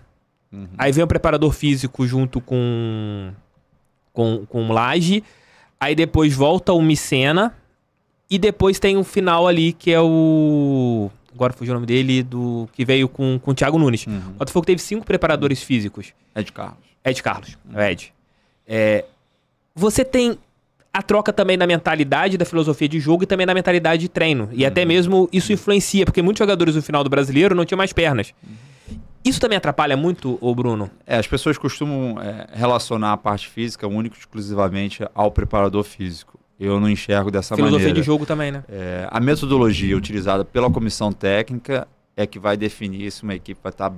Uhum. Aí vem o preparador físico junto com. com, com o Laje. Aí depois volta o Micena e depois tem um final ali que é o. Agora fugiu o nome dele, do que veio com, com o Thiago Nunes. Uhum. O Botafogo teve cinco preparadores físicos. Ed Carlos. Ed Carlos, uhum. Ed. É, você tem a troca também da mentalidade, da filosofia de jogo e também da mentalidade de treino. E uhum. até mesmo isso influencia, porque muitos jogadores no final do brasileiro não tinham mais pernas. Uhum. Isso também atrapalha muito, o Bruno? É, as pessoas costumam é, relacionar a parte física única exclusivamente ao preparador físico. Eu não enxergo dessa Filosofia maneira. Filosofia de jogo também, né? É, a metodologia utilizada pela comissão técnica é que vai definir se uma equipe vai estar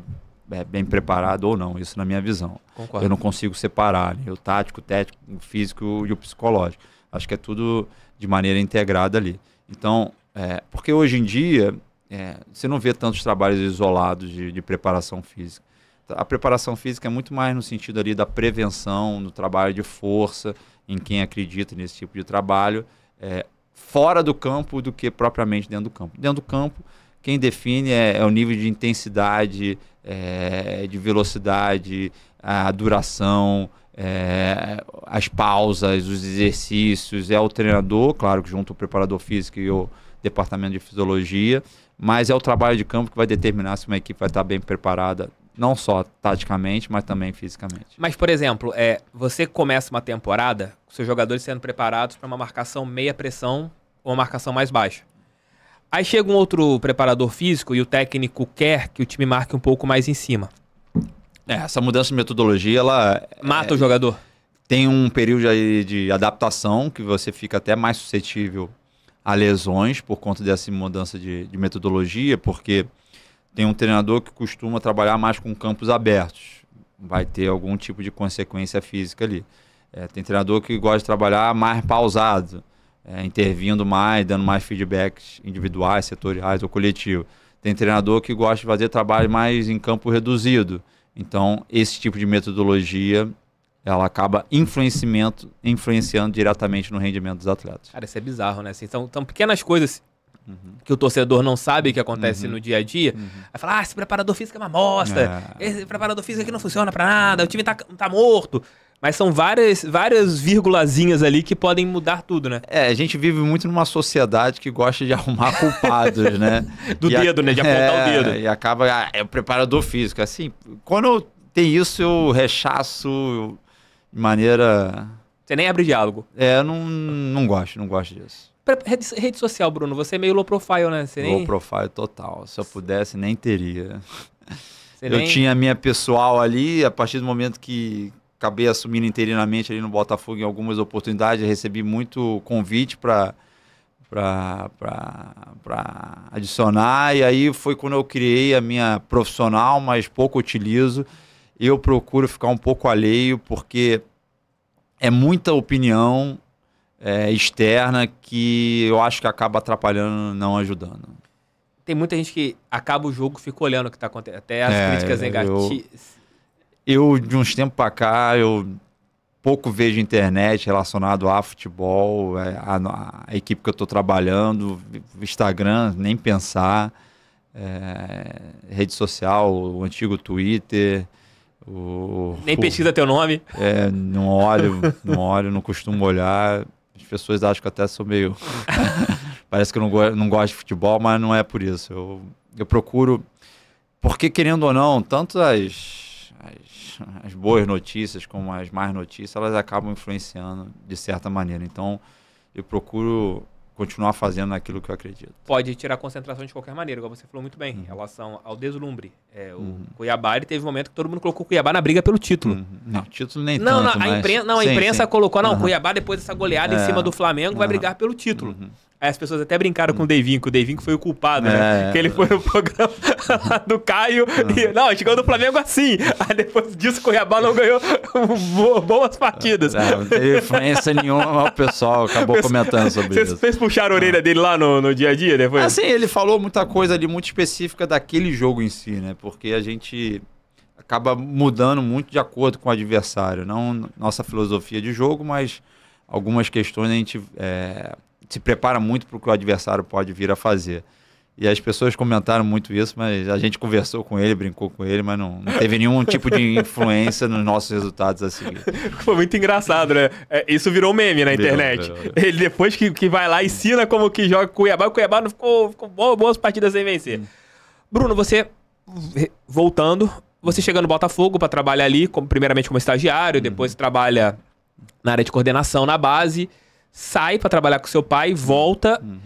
é, bem preparada ou não. Isso na minha visão. Concordo. Eu não consigo separar né? o tático, o o físico e o psicológico. Acho que é tudo de maneira integrada ali. Então, é, porque hoje em dia é, você não vê tantos trabalhos isolados de, de preparação física a preparação física é muito mais no sentido ali da prevenção, no trabalho de força, em quem acredita nesse tipo de trabalho, é, fora do campo do que propriamente dentro do campo. Dentro do campo, quem define é, é o nível de intensidade, é, de velocidade, a duração, é, as pausas, os exercícios, é o treinador, claro junto o preparador físico e o departamento de fisiologia, mas é o trabalho de campo que vai determinar se uma equipe vai estar bem preparada não só taticamente, mas também fisicamente. Mas, por exemplo, é, você começa uma temporada com seus jogadores sendo preparados para uma marcação meia pressão ou uma marcação mais baixa. Aí chega um outro preparador físico e o técnico quer que o time marque um pouco mais em cima. É, essa mudança de metodologia, ela. É- Mata é, o jogador. Tem um período de, de adaptação que você fica até mais suscetível a lesões por conta dessa mudança de, de metodologia, porque tem um treinador que costuma trabalhar mais com campos abertos. Vai ter algum tipo de consequência física ali. É, tem treinador que gosta de trabalhar mais pausado, é, intervindo mais, dando mais feedbacks individuais, setoriais ou coletivo. Tem treinador que gosta de fazer trabalho mais em campo reduzido. Então, esse tipo de metodologia ela acaba influenciando, influenciando diretamente no rendimento dos atletas. Cara, isso é bizarro, né? Assim, são, são pequenas coisas Uhum. Que o torcedor não sabe o que acontece uhum. no dia a dia. Uhum. falar ah, esse preparador físico é uma mostra Ah. É. Esse preparador físico aqui não funciona para nada. O time tá, tá morto. Mas são várias, várias vírgulazinhas ali que podem mudar tudo, né? É, a gente vive muito numa sociedade que gosta de arrumar culpados, né? Do e dedo, a... né? De apontar é, o dedo. E acaba, ah, é o preparador físico. Assim, quando tem isso, eu rechaço de maneira. Você nem abre diálogo. É, eu não, não gosto, não gosto disso. Rede, rede, social, Bruno, você é meio low profile, né? Você nem... Low profile total. Se eu pudesse, nem teria. Você eu nem... tinha a minha pessoal ali, a partir do momento que acabei assumindo interinamente ali no Botafogo em algumas oportunidades, recebi muito convite para para adicionar e aí foi quando eu criei a minha profissional, mas pouco utilizo. Eu procuro ficar um pouco alheio porque é muita opinião, é, externa que eu acho que acaba atrapalhando, não ajudando. Tem muita gente que acaba o jogo, fica olhando o que está acontecendo. Até as é, críticas negativas. Eu, eu, de uns tempos para cá, eu pouco vejo internet relacionado a futebol, é, a, a equipe que eu estou trabalhando, Instagram, nem pensar, é, rede social, o antigo Twitter. O, nem pesquisa o, teu nome. É, não olho, não olho, não costumo olhar. As pessoas acham que até sou meio. Parece que eu não, não gosto de futebol, mas não é por isso. Eu, eu procuro. Porque, querendo ou não, tanto as, as, as boas notícias como as más notícias, elas acabam influenciando de certa maneira. Então, eu procuro continuar fazendo aquilo que eu acredito. Pode tirar concentração de qualquer maneira, igual você falou muito bem, uhum. em relação ao deslumbre. É, o uhum. Cuiabá ele teve um momento que todo mundo colocou o Cuiabá na briga pelo título. Uhum. Não, título nem não, tanto, não, a mas... imprensa, não, a imprensa sim. colocou, não, uhum. Cuiabá depois dessa goleada é, em cima do Flamengo vai uhum. brigar pelo título. Uhum. Aí as pessoas até brincaram com o Devinho, que o Devinho foi o culpado, né? é, né? Que ele foi no programa do Caio e, ah. não, chegou do Flamengo assim. Aí depois disso, o Cuiabá não ganhou boas partidas. É, não teve influência nenhuma, o pessoal acabou comentando sobre isso. Vocês puxaram a orelha ah. dele lá no, no dia a dia depois? Assim, ele falou muita coisa ali muito específica daquele jogo em si, né? Porque a gente acaba mudando muito de acordo com o adversário. Não nossa filosofia de jogo, mas algumas questões a gente é, se prepara muito para o que o adversário pode vir a fazer. E as pessoas comentaram muito isso, mas a gente conversou com ele, brincou com ele, mas não, não teve nenhum tipo de influência nos nossos resultados a seguir. Foi muito engraçado, né? É, isso virou meme na internet. Virou, virou. Ele depois que, que vai lá, ensina como que joga Cuiabá, o Cuiabá não ficou, ficou boas partidas sem vencer. Hum. Bruno, você, voltando, você chega no Botafogo para trabalhar ali, como, primeiramente como estagiário, hum. depois trabalha na área de coordenação, na base sai para trabalhar com seu pai, volta, uhum.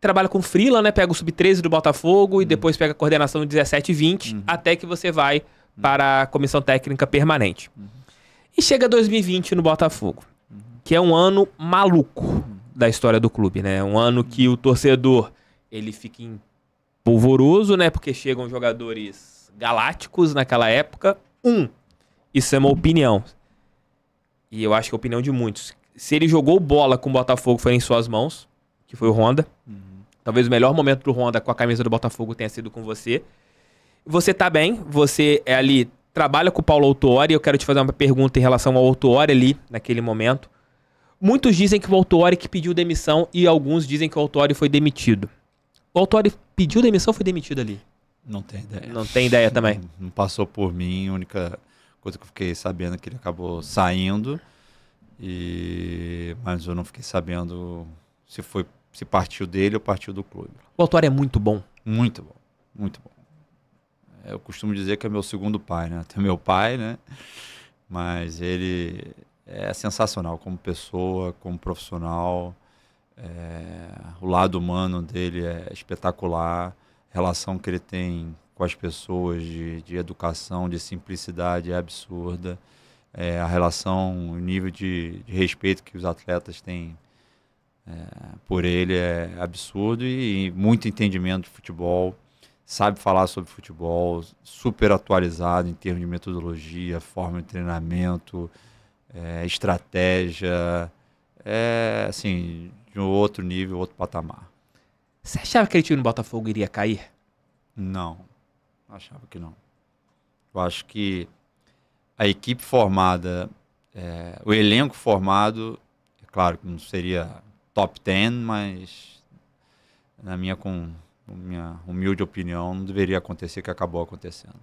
trabalha com frila né? Pega o sub-13 do Botafogo uhum. e depois pega a coordenação do 17 e 20, uhum. até que você vai uhum. para a comissão técnica permanente. Uhum. E chega 2020 no Botafogo, uhum. que é um ano maluco da história do clube, né? Um ano que o torcedor ele fica em polvoroso, né? Porque chegam jogadores galácticos naquela época. Um, isso é uma opinião. E eu acho que é a opinião de muitos se ele jogou bola com o Botafogo foi em suas mãos, que foi o Honda. Uhum. Talvez o melhor momento do Honda com a camisa do Botafogo tenha sido com você. Você tá bem, você é ali, trabalha com o Paulo Autuori. Eu quero te fazer uma pergunta em relação ao Autuori ali, naquele momento. Muitos dizem que o Autuori que pediu demissão e alguns dizem que o Autuori foi demitido. O Autuori pediu demissão ou foi demitido ali? Não tem ideia. Não tem ideia também. Não, não passou por mim, a única coisa que eu fiquei sabendo é que ele acabou saindo. E, mas eu não fiquei sabendo se foi se partiu dele ou partiu do clube. O autor é muito bom. Muito bom, muito bom. É, eu costumo dizer que é meu segundo pai, né? Tem meu pai, né? Mas ele é sensacional como pessoa, como profissional. É... o lado humano dele é espetacular. A relação que ele tem com as pessoas de, de educação, de simplicidade é absurda é, a relação, o nível de, de, respeito que os atletas têm é, por ele é absurdo e, e muito entendimento de futebol sabe falar sobre futebol, super atualizado em termos de metodologia, forma de treinamento, é, estratégia, é, assim, de um outro nível, outro patamar. Você achava que ele time no Botafogo iria cair? Não, achava que não. Eu acho que a equipe formada, é, o elenco formado, é claro que não seria top 10, mas na minha, com, minha humilde opinião, não deveria acontecer o que acabou acontecendo.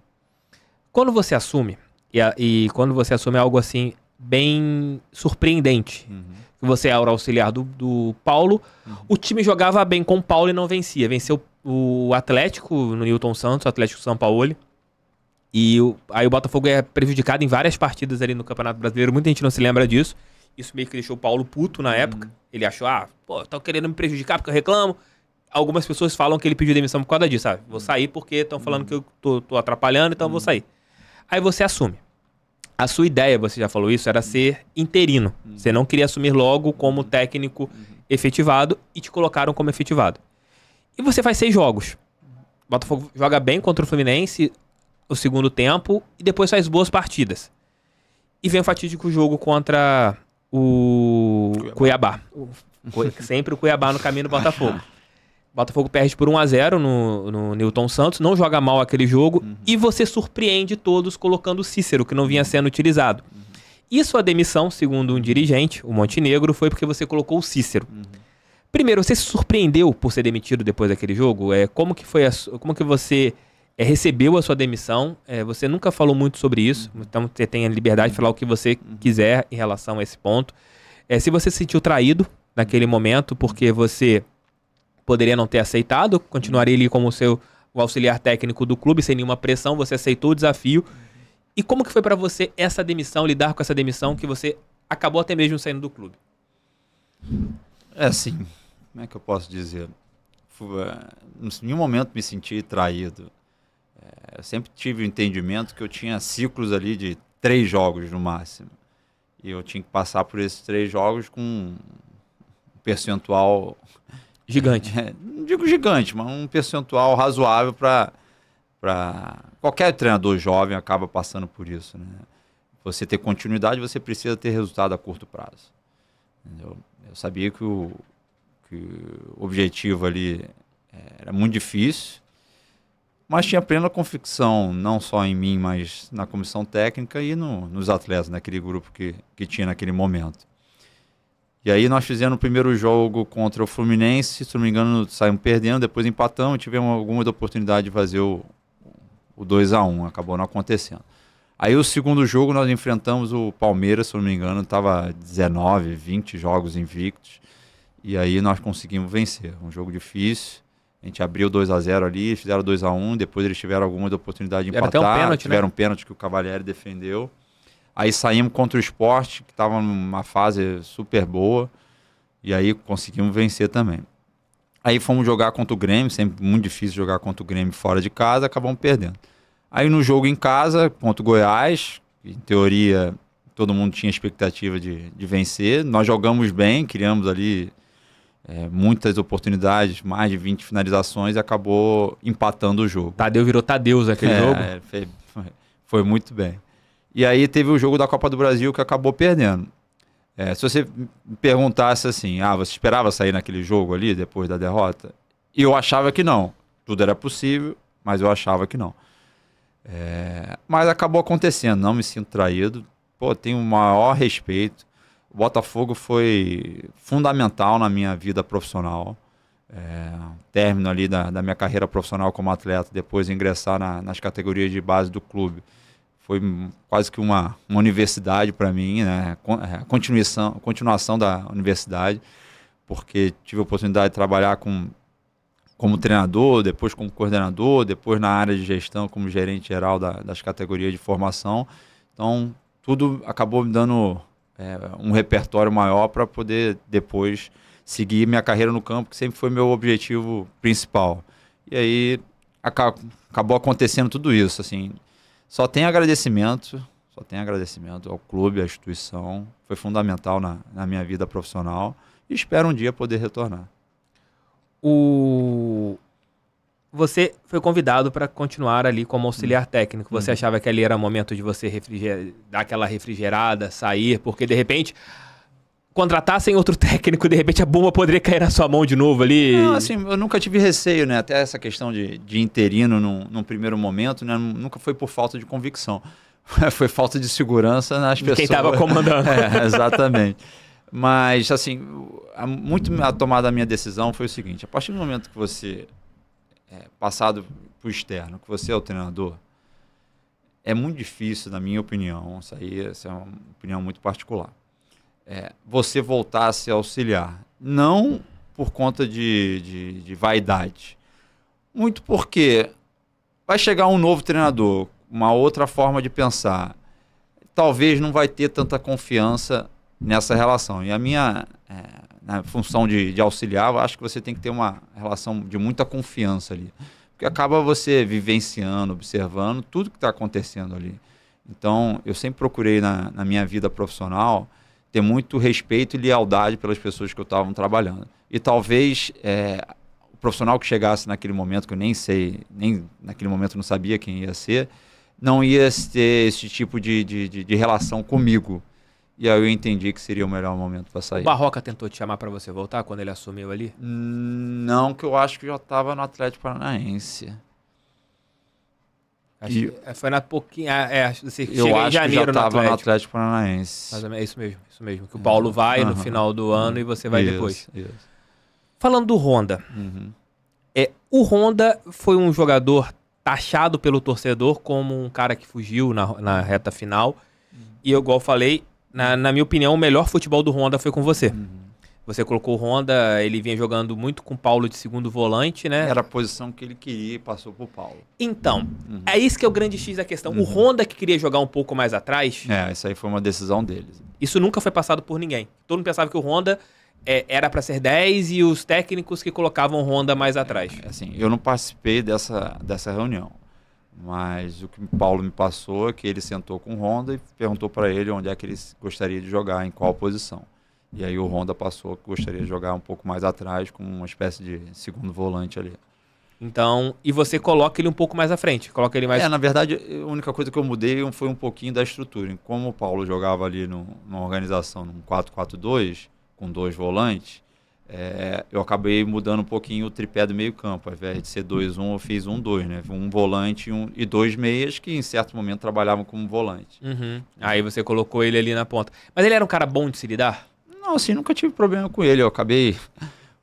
Quando você assume, e, a, e quando você assume algo assim bem surpreendente, uhum. você era é auxiliar do, do Paulo, uhum. o time jogava bem com o Paulo e não vencia. Venceu o Atlético no Newton Santos, o Atlético São Paulo e o, aí o Botafogo é prejudicado em várias partidas ali no Campeonato Brasileiro. Muita gente não se lembra disso. Isso meio que deixou o Paulo puto na uhum. época. Uhum. Ele achou, ah, pô, estão querendo me prejudicar porque eu reclamo. Algumas pessoas falam que ele pediu demissão por causa disso, sabe? Ah, vou uhum. sair porque estão falando uhum. que eu tô, tô atrapalhando, então uhum. vou sair. Aí você assume. A sua ideia, você já falou isso, era uhum. ser interino. Você não queria assumir logo como técnico efetivado e te colocaram como efetivado. E você faz seis jogos. Botafogo joga bem contra o Fluminense, o segundo tempo e depois faz boas partidas. E vem o fatídico jogo contra o Cuiabá. Cuiabá. Sempre o Cuiabá no caminho do Botafogo. Botafogo perde por 1 a 0 no, no Newton Santos, não joga mal aquele jogo uhum. e você surpreende todos colocando o Cícero, que não vinha sendo utilizado. Uhum. E sua demissão, segundo um dirigente, o Montenegro, foi porque você colocou o Cícero. Uhum. Primeiro, você se surpreendeu por ser demitido depois daquele jogo? É, como que foi a, como que você é, recebeu a sua demissão. É, você nunca falou muito sobre isso, uhum. então você tem a liberdade de falar o que você uhum. quiser em relação a esse ponto. É, se você se sentiu traído naquele uhum. momento, porque você poderia não ter aceitado, continuaria ali como seu o auxiliar técnico do clube sem nenhuma pressão, você aceitou o desafio. Uhum. E como que foi para você essa demissão, lidar com essa demissão que você acabou até mesmo saindo do clube? É assim, como é que eu posso dizer? É, em nenhum momento me senti traído. É, eu sempre tive o entendimento que eu tinha ciclos ali de três jogos no máximo. E eu tinha que passar por esses três jogos com um percentual. Gigante. É, não digo gigante, mas um percentual razoável para. Pra... Qualquer treinador jovem acaba passando por isso. Né? Você ter continuidade, você precisa ter resultado a curto prazo. Entendeu? Eu sabia que o, que o objetivo ali é, era muito difícil, mas tinha plena convicção, não só em mim, mas na comissão técnica e no, nos atletas, naquele grupo que, que tinha naquele momento. E aí nós fizemos o primeiro jogo contra o Fluminense, se não me engano, saímos perdendo, depois empatamos, tivemos alguma oportunidade de fazer o, o 2 a 1 acabou não acontecendo. Aí o segundo jogo nós enfrentamos o Palmeiras, se não me engano, estava 19, 20 jogos invictos, e aí nós conseguimos vencer. Um jogo difícil, a gente abriu 2 a 0 ali, fizeram 2 a 1 depois eles tiveram algumas oportunidades de empatar. um pênalti, né? tiveram né? um pênalti que o Cavalieri defendeu. Aí saímos contra o esporte, que estava numa fase super boa. E aí conseguimos vencer também. Aí fomos jogar contra o Grêmio, sempre muito difícil jogar contra o Grêmio fora de casa, acabamos perdendo. Aí no jogo em casa, contra o Goiás, em teoria todo mundo tinha expectativa de, de vencer. Nós jogamos bem, criamos ali é, muitas oportunidades, mais de 20 finalizações e acabou empatando o jogo. Tadeu virou Tadeus aquele é, jogo. É, foi, foi, muito bem. E aí teve o jogo da Copa do Brasil que acabou perdendo. É, se você me perguntasse assim, ah, você esperava sair naquele jogo ali depois da derrota? Eu achava que não. Tudo era possível, mas eu achava que não. É, mas acabou acontecendo, não me sinto traído. Pô, tenho o maior respeito o Botafogo foi fundamental na minha vida profissional. É, término ali da, da, minha carreira profissional como atleta, depois ingressar na, nas categorias de base do clube. Foi quase que uma, uma universidade para mim, né? É, continuação, continuação da universidade, porque tive a oportunidade de trabalhar com, como treinador, depois como coordenador, depois na área de gestão como gerente geral da, das categorias de formação. Então, tudo acabou me dando é, um repertório maior para poder depois seguir minha carreira no campo, que sempre foi meu objetivo principal. E aí acabou acontecendo tudo isso, assim. Só tem agradecimento, só tem agradecimento ao clube, à instituição. Foi fundamental na, na minha vida profissional e espero um dia poder retornar. O você foi convidado para continuar ali como auxiliar uhum. técnico. Você uhum. achava que ali era momento de você dar aquela refrigerada, sair, porque de repente contratassem outro técnico, de repente a bomba poderia cair na sua mão de novo ali? Não, assim, eu nunca tive receio, né? Até essa questão de, de interino num, num primeiro momento, né? Nunca foi por falta de convicção. foi falta de segurança nas pessoas. Quem estava comandando. é, exatamente. Mas, assim, a, muito a tomada da minha decisão foi o seguinte: a partir do momento que você é, passado para o externo, que você é o treinador, é muito difícil, na minha opinião, isso aí essa é uma opinião muito particular, é, você voltar a se auxiliar. Não por conta de, de, de vaidade, muito porque vai chegar um novo treinador, uma outra forma de pensar. Talvez não vai ter tanta confiança nessa relação. E a minha é, na função de, de auxiliar, acho que você tem que ter uma relação de muita confiança ali. Porque acaba você vivenciando, observando tudo que está acontecendo ali. Então, eu sempre procurei na, na, minha vida profissional ter muito respeito e lealdade pelas pessoas que eu estava trabalhando. E talvez é, o profissional que chegasse naquele momento, que eu nem sei, nem naquele momento não sabia quem ia ser, não ia ter esse tipo de, de, de, de relação comigo. E aí eu entendi que seria o melhor momento para sair. O Barroca tentou te chamar para você voltar quando ele assumiu ali? Não, que eu acho que já estava no Atlético Paranaense. E, é, foi na pouquinho, é, é você eu chega acho em janeiro que já tava no Atlético, no Atlético Paranaense. Mas é isso mesmo, isso mesmo. Que o Paulo uhum. vai uhum. no final do ano uhum. e você vai isso, depois. Isso. Falando do Honda, uhum. é, o Honda foi um jogador taxado pelo torcedor como um cara que fugiu na, na reta final. Uhum. E eu, igual falei, na, na minha opinião, o melhor futebol do Honda foi com você. Uhum. Você colocou o Honda, ele vinha jogando muito com o Paulo de segundo volante, né? Era a posição que ele queria e passou pro Paulo. Então, uhum. é isso que é o grande X da questão. Uhum. O Honda que queria jogar um pouco mais atrás. É, isso aí foi uma decisão deles. Isso nunca foi passado por ninguém. Todo mundo pensava que o Honda é, era para ser 10 e os técnicos que colocavam Honda mais atrás. É, assim, eu não participei dessa, dessa reunião. Mas o que Paulo me passou é que ele sentou com o Honda e perguntou para ele onde é que ele gostaria de jogar, em qual posição. E aí o Honda passou que gostaria de jogar um pouco mais atrás, com uma espécie de segundo volante ali. Então, e você coloca ele um pouco mais à frente, coloca ele mais. É, na verdade, a única coisa que eu mudei foi um pouquinho da estrutura. Como o Paulo jogava ali no, numa organização, num 4-4-2, com dois volantes, é, eu acabei mudando um pouquinho o tripé do meio-campo. Ao invés de ser 2-1, eu fiz 1-2, um, né? Um volante um, e dois meias que em certo momento trabalhavam como volante. Uhum. Aí você colocou ele ali na ponta. Mas ele era um cara bom de se lidar? Não, assim, nunca tive problema com ele. Eu acabei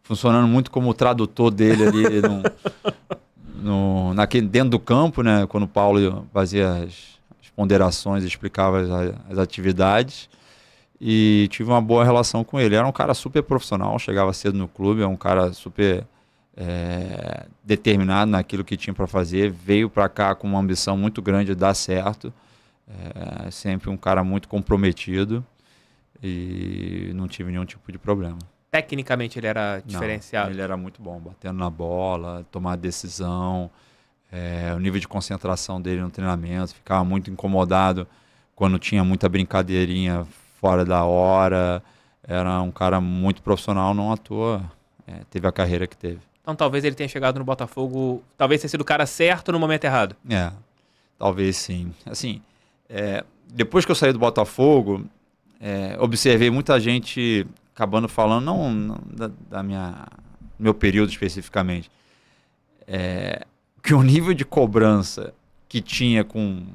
funcionando muito como tradutor dele ali no, no, dentro do campo, né? Quando o Paulo fazia as, as ponderações, explicava as, as atividades e tive uma boa relação com ele. Era um cara super profissional, chegava cedo no clube, é um cara super é, determinado naquilo que tinha para fazer. Veio para cá com uma ambição muito grande de dar certo. É, sempre um cara muito comprometido e não tive nenhum tipo de problema. Tecnicamente ele era diferenciado? Não, ele era muito bom, batendo na bola, tomar decisão. É, o nível de concentração dele no treinamento, ficava muito incomodado quando tinha muita brincadeirinha fora da hora, era um cara muito profissional, não à toa é, teve a carreira que teve. Então talvez ele tenha chegado no Botafogo, talvez tenha sido o cara certo no momento errado. É, talvez sim. Assim, é, depois que eu saí do Botafogo, é, observei muita gente acabando falando, não, não da, da, minha meu período especificamente, é, que o nível de cobrança que tinha com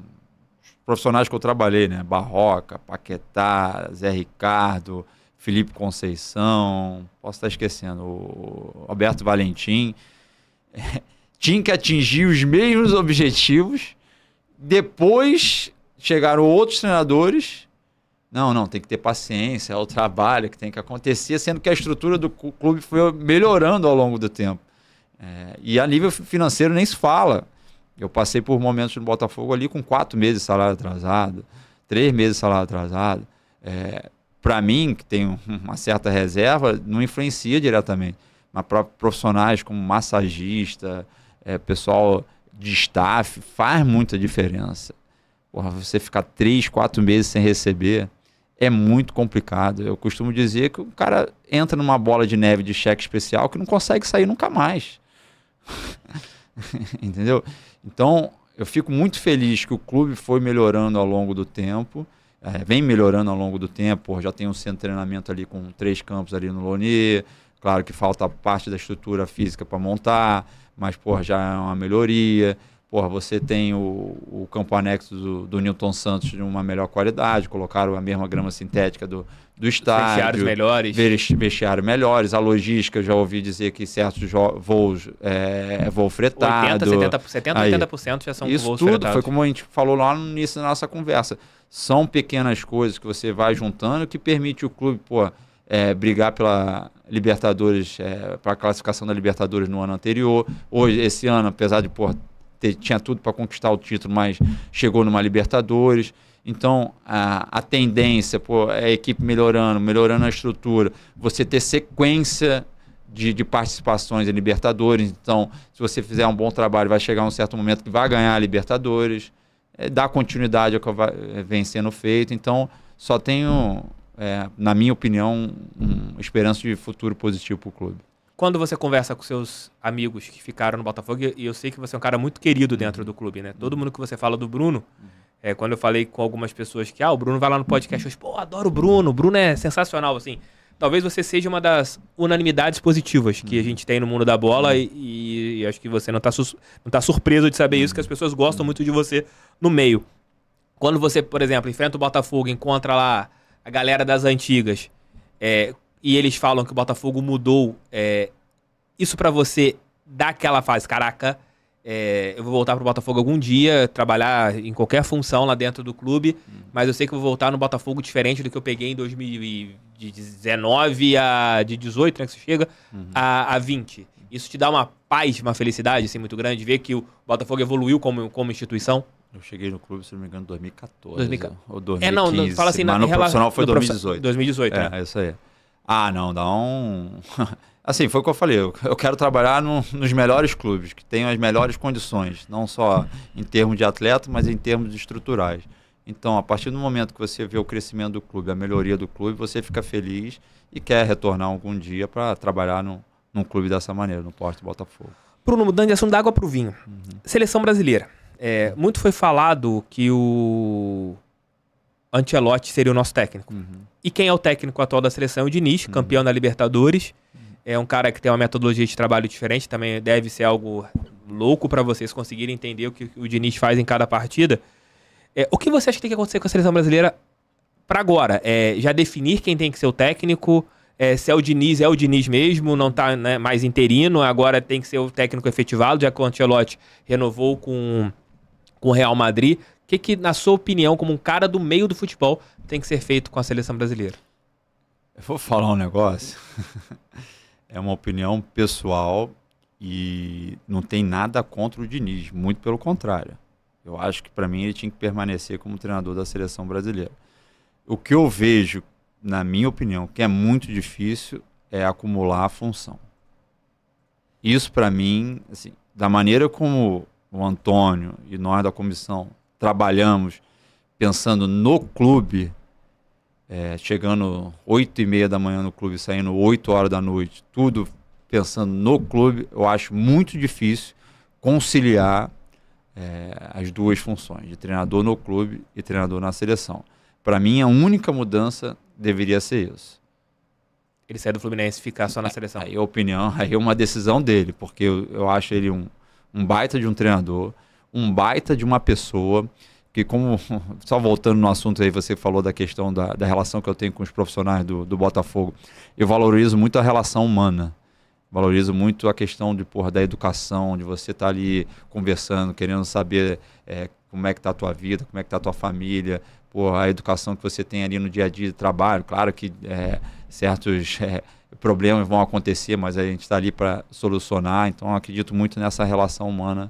profissionais que eu trabalhei, né? Barroca, Paquetá, Zé Ricardo, Felipe Conceição, posso estar esquecendo, o Alberto Valentim. tinha que atingir os mesmos objetivos. Depois chegaram outros treinadores. Não, não, tem que ter paciência, é o trabalho que tem que acontecer, sendo que a estrutura do clube foi melhorando ao longo do tempo. É, e a nível financeiro nem se fala. Eu passei por momentos no Botafogo ali com quatro meses de salário atrasado, três meses de salário atrasado. É, para mim, que tenho uma certa reserva, não influencia diretamente. Mas para profissionais como massagista, é, pessoal de staff, faz muita diferença. Porra, você ficar três, quatro meses sem receber é muito complicado. Eu costumo dizer que o cara entra numa bola de neve de cheque especial que não consegue sair nunca mais. Entendeu? Então, eu fico muito feliz que o clube foi melhorando ao longo do tempo, é, vem melhorando ao longo do tempo, já tem um centro de treinamento ali com três campos ali no Lonier, claro que falta parte da estrutura física para montar, mas pô, já é uma melhoria porra, você tem o, o campo anexo do, do, Newton Santos de uma melhor qualidade, colocaram a mesma grama sintética do, do estádio. Vestiários melhores. Vestiários melhores. A logística, já ouvi dizer que certos voos é, é voo fretado. 80, 70%, 70%, 80% já são Isso voos tudo foi como a gente falou lá no início da nossa conversa. São pequenas coisas que você vai juntando que permite o clube, pô, é, brigar pela Libertadores, é, para a classificação da Libertadores no ano anterior. Hoje, esse ano, apesar de, tinha tudo para conquistar o título, mas chegou numa Libertadores. Então, a, a tendência pô, é a equipe melhorando, melhorando a estrutura, você ter sequência de, de, participações em Libertadores. Então, se você fizer um bom trabalho, vai chegar um certo momento que vai ganhar a Libertadores, é, dá continuidade ao que vai, é, vem sendo feito. Então, só tenho, é, na minha opinião, um, esperança de futuro positivo para o clube. Quando você conversa com seus amigos que ficaram no Botafogo, e eu sei que você é um cara muito querido dentro do clube, né? Todo mundo que você fala do Bruno, é, quando eu falei com algumas pessoas que, ah, o Bruno vai lá no podcast, eu pô, adoro o Bruno, o Bruno é sensacional, assim. Talvez você seja uma das unanimidades positivas que a uhum. gente tem no mundo da bola e, e acho que você não está não tá surpreso de saber isso, que as pessoas gostam uhum. muito de você no meio. Quando você, por exemplo, enfrenta o Botafogo, encontra lá a galera das antigas, é, e eles falam que o Botafogo mudou. É, isso para você dá aquela fase, caraca, é, eu vou voltar pro Botafogo algum dia, trabalhar em qualquer função lá dentro do clube, hum. mas eu sei que eu vou voltar no Botafogo diferente do que eu peguei em 2019 a de 18, né, que você chega, uhum. a, a 20. Isso te dá uma paz, uma felicidade assim, muito grande, ver que o Botafogo evoluiu como, como instituição? Eu cheguei no clube, se não me engano, em 2014 ou 2015. É, não, não fala assim, mas na, no relação, profissional foi 2018. 2018, é, né? é isso aí. Ah, não, dá um. assim, foi o que eu falei. Eu quero trabalhar no, nos melhores clubes, que tenham as melhores condições, não só em termos de atleta, mas em termos estruturais. Então, a partir do momento que você vê o crescimento do clube, a melhoria do clube, você fica feliz e quer retornar algum dia para trabalhar no, num clube dessa maneira, no Porto Botafogo. Bruno, mudando de assunto da água para o vinho. Uhum. Seleção brasileira. É, muito foi falado que o Ancelotti seria o nosso técnico. Uhum. E quem é o técnico atual da seleção? O Diniz, uhum. campeão da Libertadores. Uhum. É um cara que tem uma metodologia de trabalho diferente, também deve ser algo louco para vocês conseguirem entender o que o Diniz faz em cada partida. É, o que você acha que tem que acontecer com a seleção brasileira para agora? É, já definir quem tem que ser o técnico? É, se é o Diniz, é o Diniz mesmo, não está né, mais interino, agora tem que ser o técnico efetivado, já que o Ancelotti renovou com, com o Real Madrid. O que, que, na sua opinião, como um cara do meio do futebol, tem que ser feito com a seleção brasileira? Eu vou falar um negócio. é uma opinião pessoal e não tem nada contra o Diniz, muito pelo contrário. Eu acho que para mim ele tinha que permanecer como treinador da seleção brasileira. O que eu vejo, na minha opinião, que é muito difícil é acumular a função. Isso para mim, assim, da maneira como o Antônio e nós da comissão trabalhamos pensando no clube, é, chegando 8 e meia da manhã no clube, saindo 8 horas da noite, tudo pensando no clube, eu acho muito difícil conciliar é, as duas funções, de treinador no clube e treinador na seleção. Para mim, a única mudança deveria ser isso. Ele sai do Fluminense e ficar só na seleção. Aí a opinião, aí é uma decisão dele, porque eu, eu acho ele um, um baita de um treinador um baita de uma pessoa que como, só voltando no assunto aí, você falou da questão da, da relação que eu tenho com os profissionais do, do Botafogo. Eu valorizo muito a relação humana. Valorizo muito a questão de, porra, da educação, de você estar tá ali conversando, querendo saber é, como é que está a tua vida, como é que está a tua família, porra, a educação que você tem ali no dia a dia de trabalho. Claro que é, certos é, problemas vão acontecer, mas a gente está ali para solucionar. Então, acredito muito nessa relação humana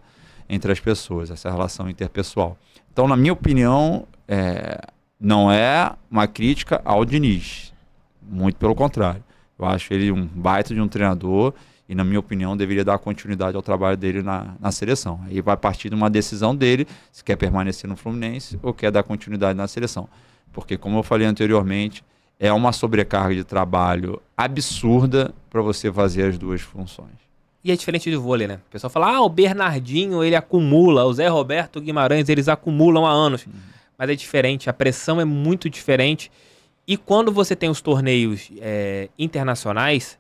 entre as pessoas, essa relação interpessoal. Então, na minha opinião, é, não é uma crítica ao Diniz. Muito pelo contrário. Eu acho ele um baita de um treinador e, na minha opinião, deveria dar continuidade ao trabalho dele na, na seleção. Aí vai partir de uma decisão dele se quer permanecer no Fluminense ou quer dar continuidade na seleção. Porque, como eu falei anteriormente, é uma sobrecarga de trabalho absurda para você fazer as duas funções. E é diferente do vôlei, né? O pessoal fala, ah, o Bernardinho, ele acumula, o Zé Roberto Guimarães, eles acumulam há anos. Uhum. Mas é diferente, a pressão é muito diferente. E quando você tem os torneios é, internacionais,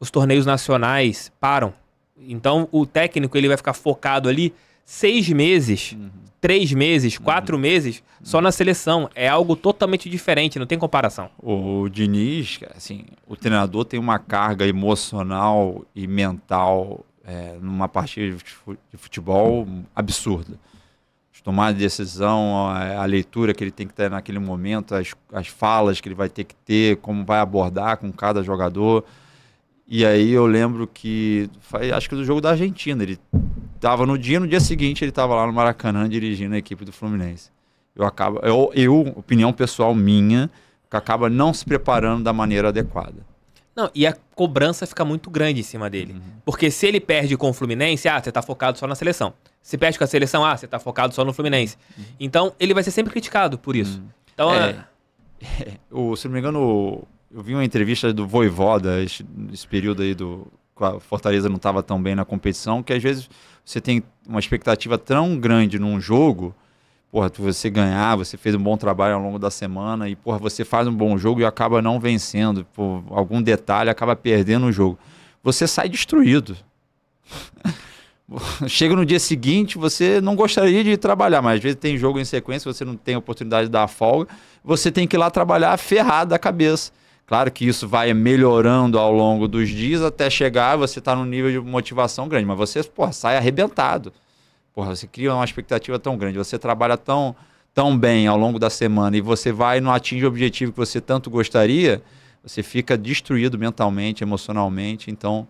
os torneios nacionais param. Então o técnico ele vai ficar focado ali seis meses, uhum. três meses, uhum. quatro uhum. meses, só na seleção. É algo totalmente diferente, não tem comparação. O Diniz, assim, o treinador tem uma carga emocional e mental é, numa partida de futebol absurda. Tomar a decisão, é a, leitura que ele tem que ter naquele momento, as, as falas que ele vai ter que ter, como vai abordar com cada jogador. E aí eu lembro que, acho que do jogo da Argentina, ele tava no dia, no dia seguinte ele tava lá no Maracanã dirigindo a equipe do Fluminense. Eu acaba, eu, eu opinião pessoal minha, que acaba não se preparando da maneira adequada. Não, e a cobrança fica muito grande em cima dele. Uhum. Porque se ele perde com o Fluminense, ah, você tá focado só na seleção. Se perde com a seleção, ah, você tá focado só no Fluminense. Uhum. Então, ele vai ser sempre criticado por isso. Uhum. Então, é, é... é o, se não me engano, eu vi uma entrevista do Voivoda, esse, esse período aí do. A Fortaleza não estava tão bem na competição, que às vezes você tem uma expectativa tão grande num jogo, porra, você ganhar, você fez um bom trabalho ao longo da semana e, porra, você faz um bom jogo e acaba não vencendo, por algum detalhe, acaba perdendo o jogo. Você sai destruído. Chega no dia seguinte, você não gostaria de trabalhar, mas às vezes tem jogo em sequência, você não tem oportunidade de dar folga, você tem que ir lá trabalhar ferrado da cabeça. Claro que isso vai melhorando ao longo dos dias até chegar, você está num nível de motivação grande, mas você porra, sai arrebentado. Porra, você cria uma expectativa tão grande, você trabalha tão, tão bem ao longo da semana e você vai e não atinge o objetivo que você tanto gostaria, você fica destruído mentalmente, emocionalmente. Então,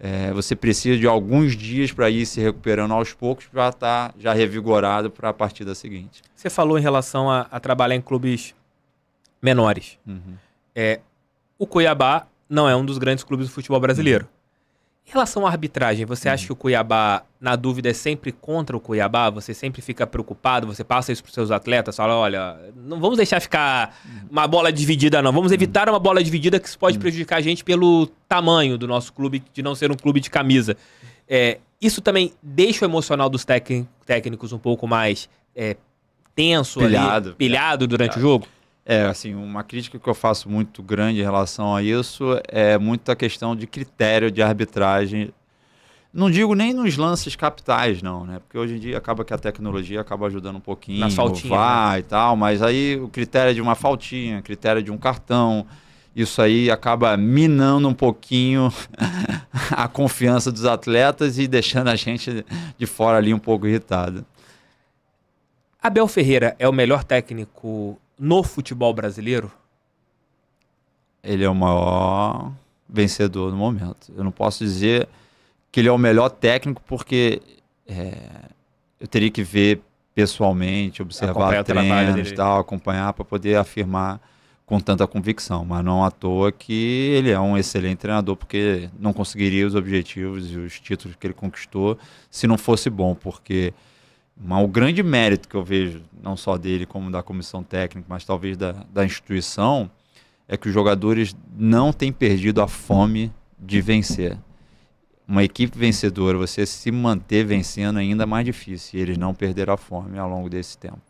é, você precisa de alguns dias para ir se recuperando aos poucos para estar tá já revigorado para a partida seguinte. Você falou em relação a, a trabalhar em clubes menores. Uhum. É, o Cuiabá não é um dos grandes clubes do futebol brasileiro. Uhum. Em relação à arbitragem, você uhum. acha que o Cuiabá, na dúvida, é sempre contra o Cuiabá? Você sempre fica preocupado? Você passa isso para os seus atletas? Fala, olha, não vamos deixar ficar uhum. uma bola dividida, não. Vamos evitar uma bola dividida que isso pode prejudicar a gente pelo tamanho do nosso clube, de não ser um clube de camisa. É, isso também deixa o emocional dos técnicos um pouco mais é, tenso, pilhado, ali, pilhado durante pilhado. É. o jogo? É, assim, uma crítica que eu faço muito grande em relação a isso é muita questão de critério de arbitragem. Não digo nem nos lances capitais, não, né? Porque hoje em dia acaba que a tecnologia acaba ajudando um pouquinho. Na faltinha. né? e tal, mas aí o critério é de uma faltinha, critério de um cartão, isso aí acaba minando um pouquinho a confiança dos atletas e deixando a gente de fora ali um pouco irritado. Abel Ferreira é o melhor técnico no futebol brasileiro? Ele é o maior vencedor no momento. Eu não posso dizer que ele é o melhor técnico, porque é, eu teria que ver pessoalmente, observar treinos, tal, acompanhar para poder afirmar com tanta convicção. Mas não à toa que ele é um excelente treinador, porque não conseguiria os objetivos e os títulos que ele conquistou se não fosse bom, porque mas o grande mérito que eu vejo, não só dele, como da comissão técnica, mas talvez da, da instituição, é que os jogadores não têm perdido a fome de vencer. Uma equipe vencedora, você se manter vencendo é ainda mais difícil. E eles não perderam a fome ao longo desse tempo.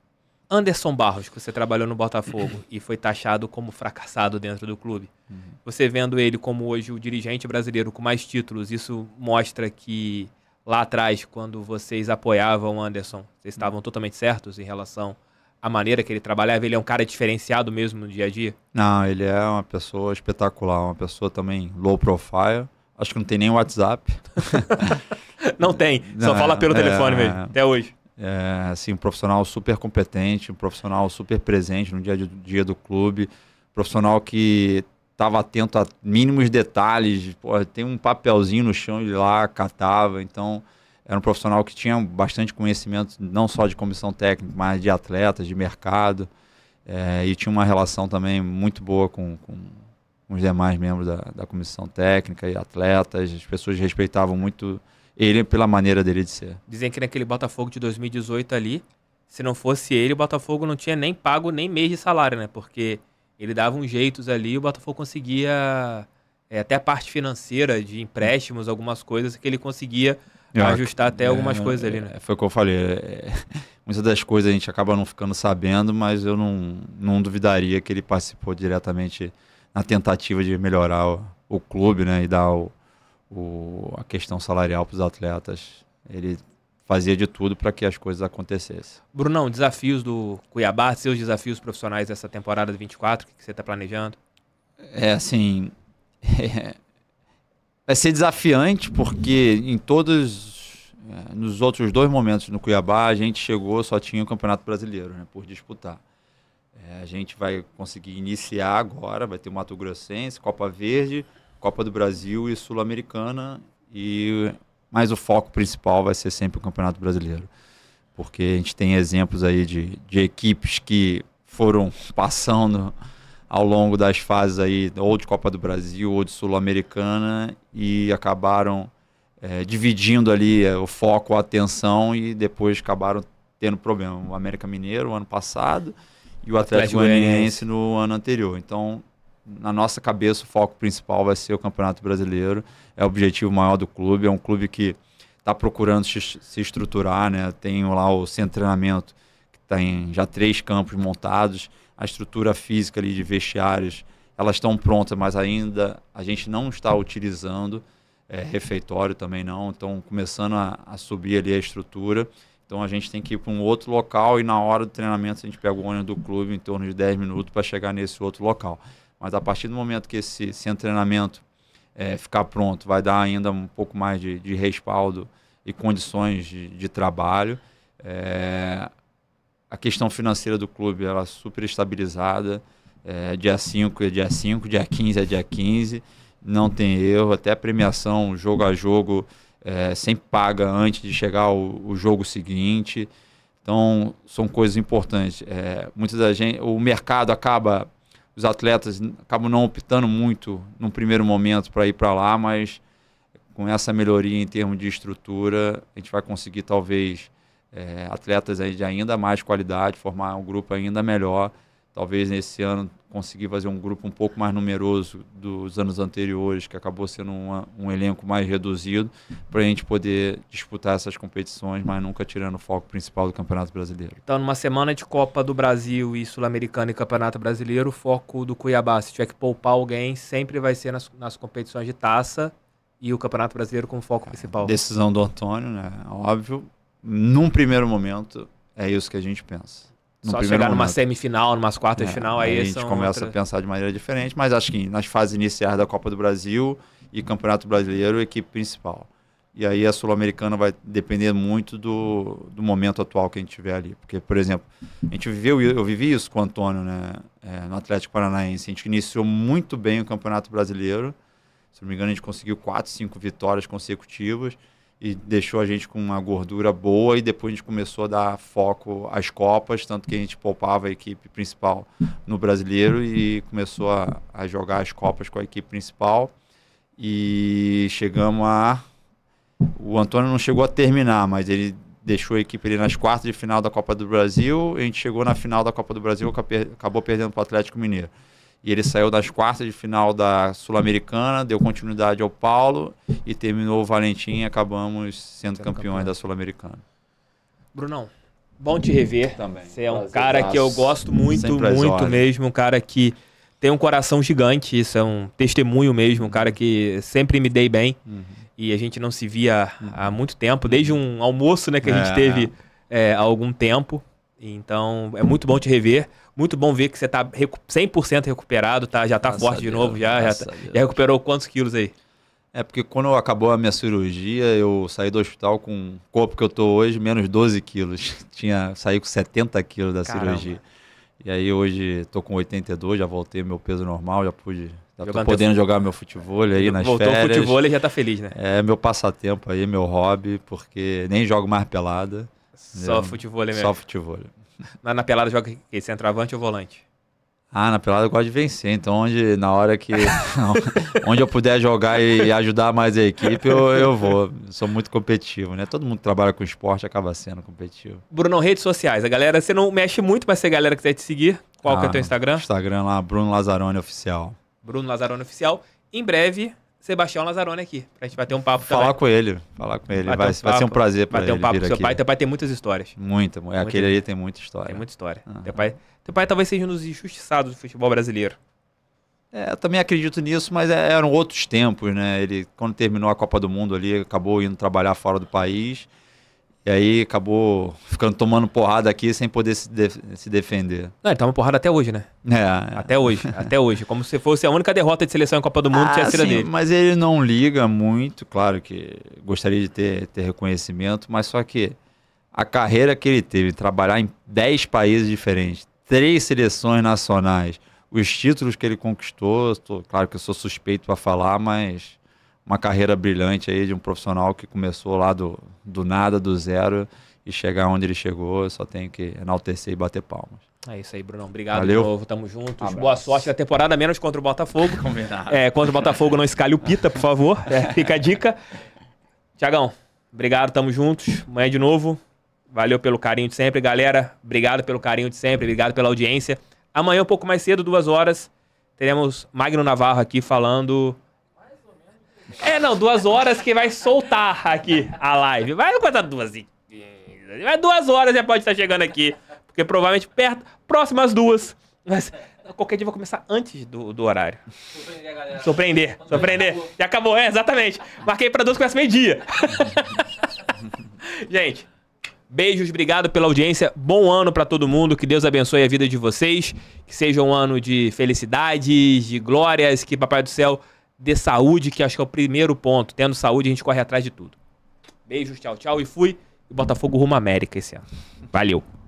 Anderson Barros, que você trabalhou no Botafogo e foi taxado como fracassado dentro do clube. Uhum. Você vendo ele como hoje o dirigente brasileiro com mais títulos, isso mostra que lá atrás, quando vocês apoiavam o Anderson, vocês estavam totalmente certos em relação à maneira que ele trabalhava? Ele é um cara diferenciado mesmo no dia a dia? Não, ele é uma pessoa espetacular, uma pessoa também low profile. Acho que não tem nem WhatsApp. não tem, só não, fala pelo é, telefone mesmo, é. até hoje. É, assim, um profissional super competente, um profissional super presente no dia a dia do clube, um profissional que estava atento a mínimos detalhes. tem um papelzinho no chão de lá, catava. Então, era um profissional que tinha bastante conhecimento, não só de comissão técnica, mas de atletas, de mercado. É, e tinha uma relação também muito boa com, com os demais membros da, da comissão técnica e atletas. As pessoas respeitavam muito ele pela maneira dele de ser. Dizem que naquele Botafogo de 2018 ali, se não fosse ele, o Botafogo não tinha nem pago nem mês de salário, né? Porque ele dava uns jeitos ali e o Botafogo conseguia é, até a parte financeira de empréstimos, algumas coisas que ele conseguia eu, ajustar até algumas é, coisas ali, é, né? Foi o que eu falei. É, muitas das coisas a gente acaba não ficando sabendo, mas eu não, não duvidaria que ele participou diretamente na tentativa de melhorar o, o clube, né? E dar o, o a questão salarial para os atletas. Ele fazia de tudo para que as coisas acontecessem. Brunão, desafios do Cuiabá, seus desafios profissionais dessa temporada de 24, o que você está planejando? É assim. É... vai ser desafiante, porque em todos. É, nos outros dois momentos no Cuiabá, a gente chegou, só tinha o Campeonato Brasileiro né, por disputar. É, a gente vai conseguir iniciar agora, vai ter o Mato Grossense, Copa Verde, Copa do Brasil e Sul-Americana. E mas o foco principal vai ser sempre o Campeonato Brasileiro. Porque a gente tem exemplos aí de, de equipes que foram passando ao longo das fases aí, ou de Copa do Brasil, ou de Sul-Americana, e acabaram é, dividindo ali é, o foco, a atenção, e depois acabaram tendo problema. O América Mineiro, ano passado, e o, o Atlético Goianiense no ano anterior. Então, na nossa cabeça o foco principal vai ser o Campeonato Brasileiro. É o objetivo maior do clube. É um clube que está procurando se estruturar, né? Tem lá o centro de treinamento que tem tá já três campos montados, a estrutura física ali de vestiários, elas estão prontas, mas ainda a gente não está utilizando. É, refeitório também não, estão começando a, a subir ali a estrutura. Então a gente tem que ir para um outro local e na hora do treinamento a gente pega o ônibus do clube em torno de 10 minutos para chegar nesse outro local. Mas a partir do momento que esse, treinamento é, ficar pronto, vai dar ainda um pouco mais de, de respaldo e condições de, de trabalho. É, a questão financeira do clube ela é super estabilizada. É, dia 5 é dia 5, dia 15 é dia 15. Não tem erro, até a premiação, jogo a jogo, é, sempre paga antes de chegar o, o jogo seguinte. Então, são coisas importantes. É, muita da gente, o mercado acaba os atletas acabam não optando muito num primeiro momento para ir para lá, mas com essa melhoria em termos de estrutura, a gente vai conseguir talvez é, atletas de ainda mais qualidade, formar um grupo ainda melhor talvez nesse ano conseguir fazer um grupo um pouco mais numeroso dos anos anteriores, que acabou sendo uma, um elenco mais reduzido, para a gente poder disputar essas competições, mas nunca tirando o foco principal do Campeonato Brasileiro. Então, numa semana de Copa do Brasil e Sul-Americana e Campeonato Brasileiro, o foco do Cuiabá, se tiver que poupar alguém, sempre vai ser nas, nas competições de taça e o Campeonato Brasileiro como foco é, principal. Decisão do Antônio, né? É óbvio. Num primeiro momento, é isso que a gente pensa. No Só chegar numa semifinal, numas quartas de final, é, aí, aí a gente começa outras... a pensar de maneira diferente, mas acho que nas fases iniciais da Copa do Brasil e Campeonato Brasileiro, equipe principal. E aí a Sul-Americana vai depender muito do, do momento atual que a gente tiver ali. Porque, por exemplo, a gente viveu, eu vivi isso com o Antônio, né? É, no Atlético Paranaense. A gente iniciou muito bem o Campeonato Brasileiro. Se não me engano, a gente conseguiu quatro, cinco vitórias consecutivas e deixou a gente com uma gordura boa e depois a gente começou a dar foco às Copas, tanto que a gente poupava a equipe principal no Brasileiro e começou a, a jogar as Copas com a equipe principal e chegamos a... O Antônio não chegou a terminar, mas ele deixou a equipe ali nas quartas de final da Copa do Brasil, a gente chegou na final da Copa do Brasil, acabou perdendo para o Atlético Mineiro. E ele saiu das quartas de final da Sul-Americana, deu continuidade ao Paulo e terminou o Valentim e acabamos sendo, campeões campeão. da Sul-Americana. Brunão, bom te rever. Também. Você é um Prazer, cara que eu gosto muito, Sempre muito mesmo. Um cara que tem um coração gigante, isso é um testemunho mesmo, um cara que sempre me dei bem. Uhum. E a gente não se via há uhum. muito tempo, desde um almoço né, que a gente é. teve é, há algum tempo. Então, é muito bom te rever. Muito bom ver que você tá 100% recuperado, tá? Já tá Nossa forte Deus, de novo, já, já, tá, já, recuperou quantos quilos aí? É, porque quando acabou a minha cirurgia, eu saí do hospital com o corpo que eu tô hoje, menos 12 quilos. Tinha, saí com 70 quilos da Caramba. cirurgia. E aí hoje tô com 82, já voltei meu peso normal, já pude Jogando tô podendo jogar meu futebol aí nas Voltou férias. Voltou o futebol e já tá feliz, né? É meu passatempo aí, meu hobby, porque nem jogo mais pelada. Só eu, é. futebol mesmo. Só futebol. Na, na pelada joga que? Centroavante ou volante? Ah, na pelada eu gosto de vencer, então onde, na hora que. onde eu puder jogar e ajudar mais a equipe, eu, eu vou. sou muito competitivo, né? Todo mundo que trabalha com esporte acaba sendo competitivo. Bruno, redes sociais. A galera, você não mexe muito, mas se a galera quiser te seguir, qual ah, que é ah, o teu Instagram? Instagram lá, Bruno Lazarone Oficial. Bruno Lazarone Oficial. Em breve, Sebastião Lazarone aqui, pra gente bater um papo Falar também. com ele, falar com ele. Vai, um vai, ser um prazer pra bater ele um papo vir com seu aqui. pai. Teu pai tem muitas histórias. Muita, muita. aquele ali tem muita história. Tem muita história. Uhum. Teu, pai, teu pai talvez seja um dos injustiçados do futebol brasileiro. É, eu também acredito nisso, mas é, eram outros tempos, né? Ele, quando terminou a Copa do Mundo ali, acabou indo trabalhar fora do país. E aí acabou ficando tomando porrada aqui sem poder se, de se defender. Não, ele toma porrada até hoje, né? É. Até hoje, até hoje. Como se fosse a única derrota de seleção em Copa do Mundo ah, tinha sido dele. Mas ele não liga muito, claro que gostaria de ter, ter reconhecimento, mas só que a carreira que ele teve, trabalhar em 10 países diferentes, três seleções nacionais, os títulos que ele conquistou, tô, claro que eu sou suspeito para falar, mas uma carreira brilhante aí de um profissional que começou lá do, do nada, do zero, e chegar onde ele chegou, eu só tenho que enaltecer e bater palmas. É isso aí, Brunão. Obrigado Valeu. de novo. Tamo juntos. Boa sorte da temporada, menos contra o Botafogo. Combinado. É, contra o Botafogo não escalhe o Pita, por favor. É, fica a dica. Tiagão, obrigado, tamo juntos. Amanhã de novo. Valeu pelo carinho de sempre, galera. Obrigado pelo carinho de sempre, obrigado pela audiência. Amanhã, um pouco mais cedo, duas horas, teremos Magno Navarro aqui falando é, não, duas horas que vai soltar aqui a live. Vai contar duas e Vai duas horas já pode estar chegando aqui. Porque provavelmente perto, próximas duas. Mas qualquer dia eu vou começar antes do, do horário. Surpreender a galera. Surpreender, Quando surpreender. Já acabou. já acabou, é, exatamente. Marquei pra duas, começa meio-dia. Gente, Beijos, obrigado pela audiência. Bom ano para todo mundo. Que Deus abençoe a vida de vocês. Que seja um ano de felicidades, de glórias. Que Papai do Céu de saúde, que acho que é o primeiro ponto. Tendo saúde, a gente corre atrás de tudo. Beijos, tchau, tchau e fui. E Botafogo rumo à América esse ano. Valeu.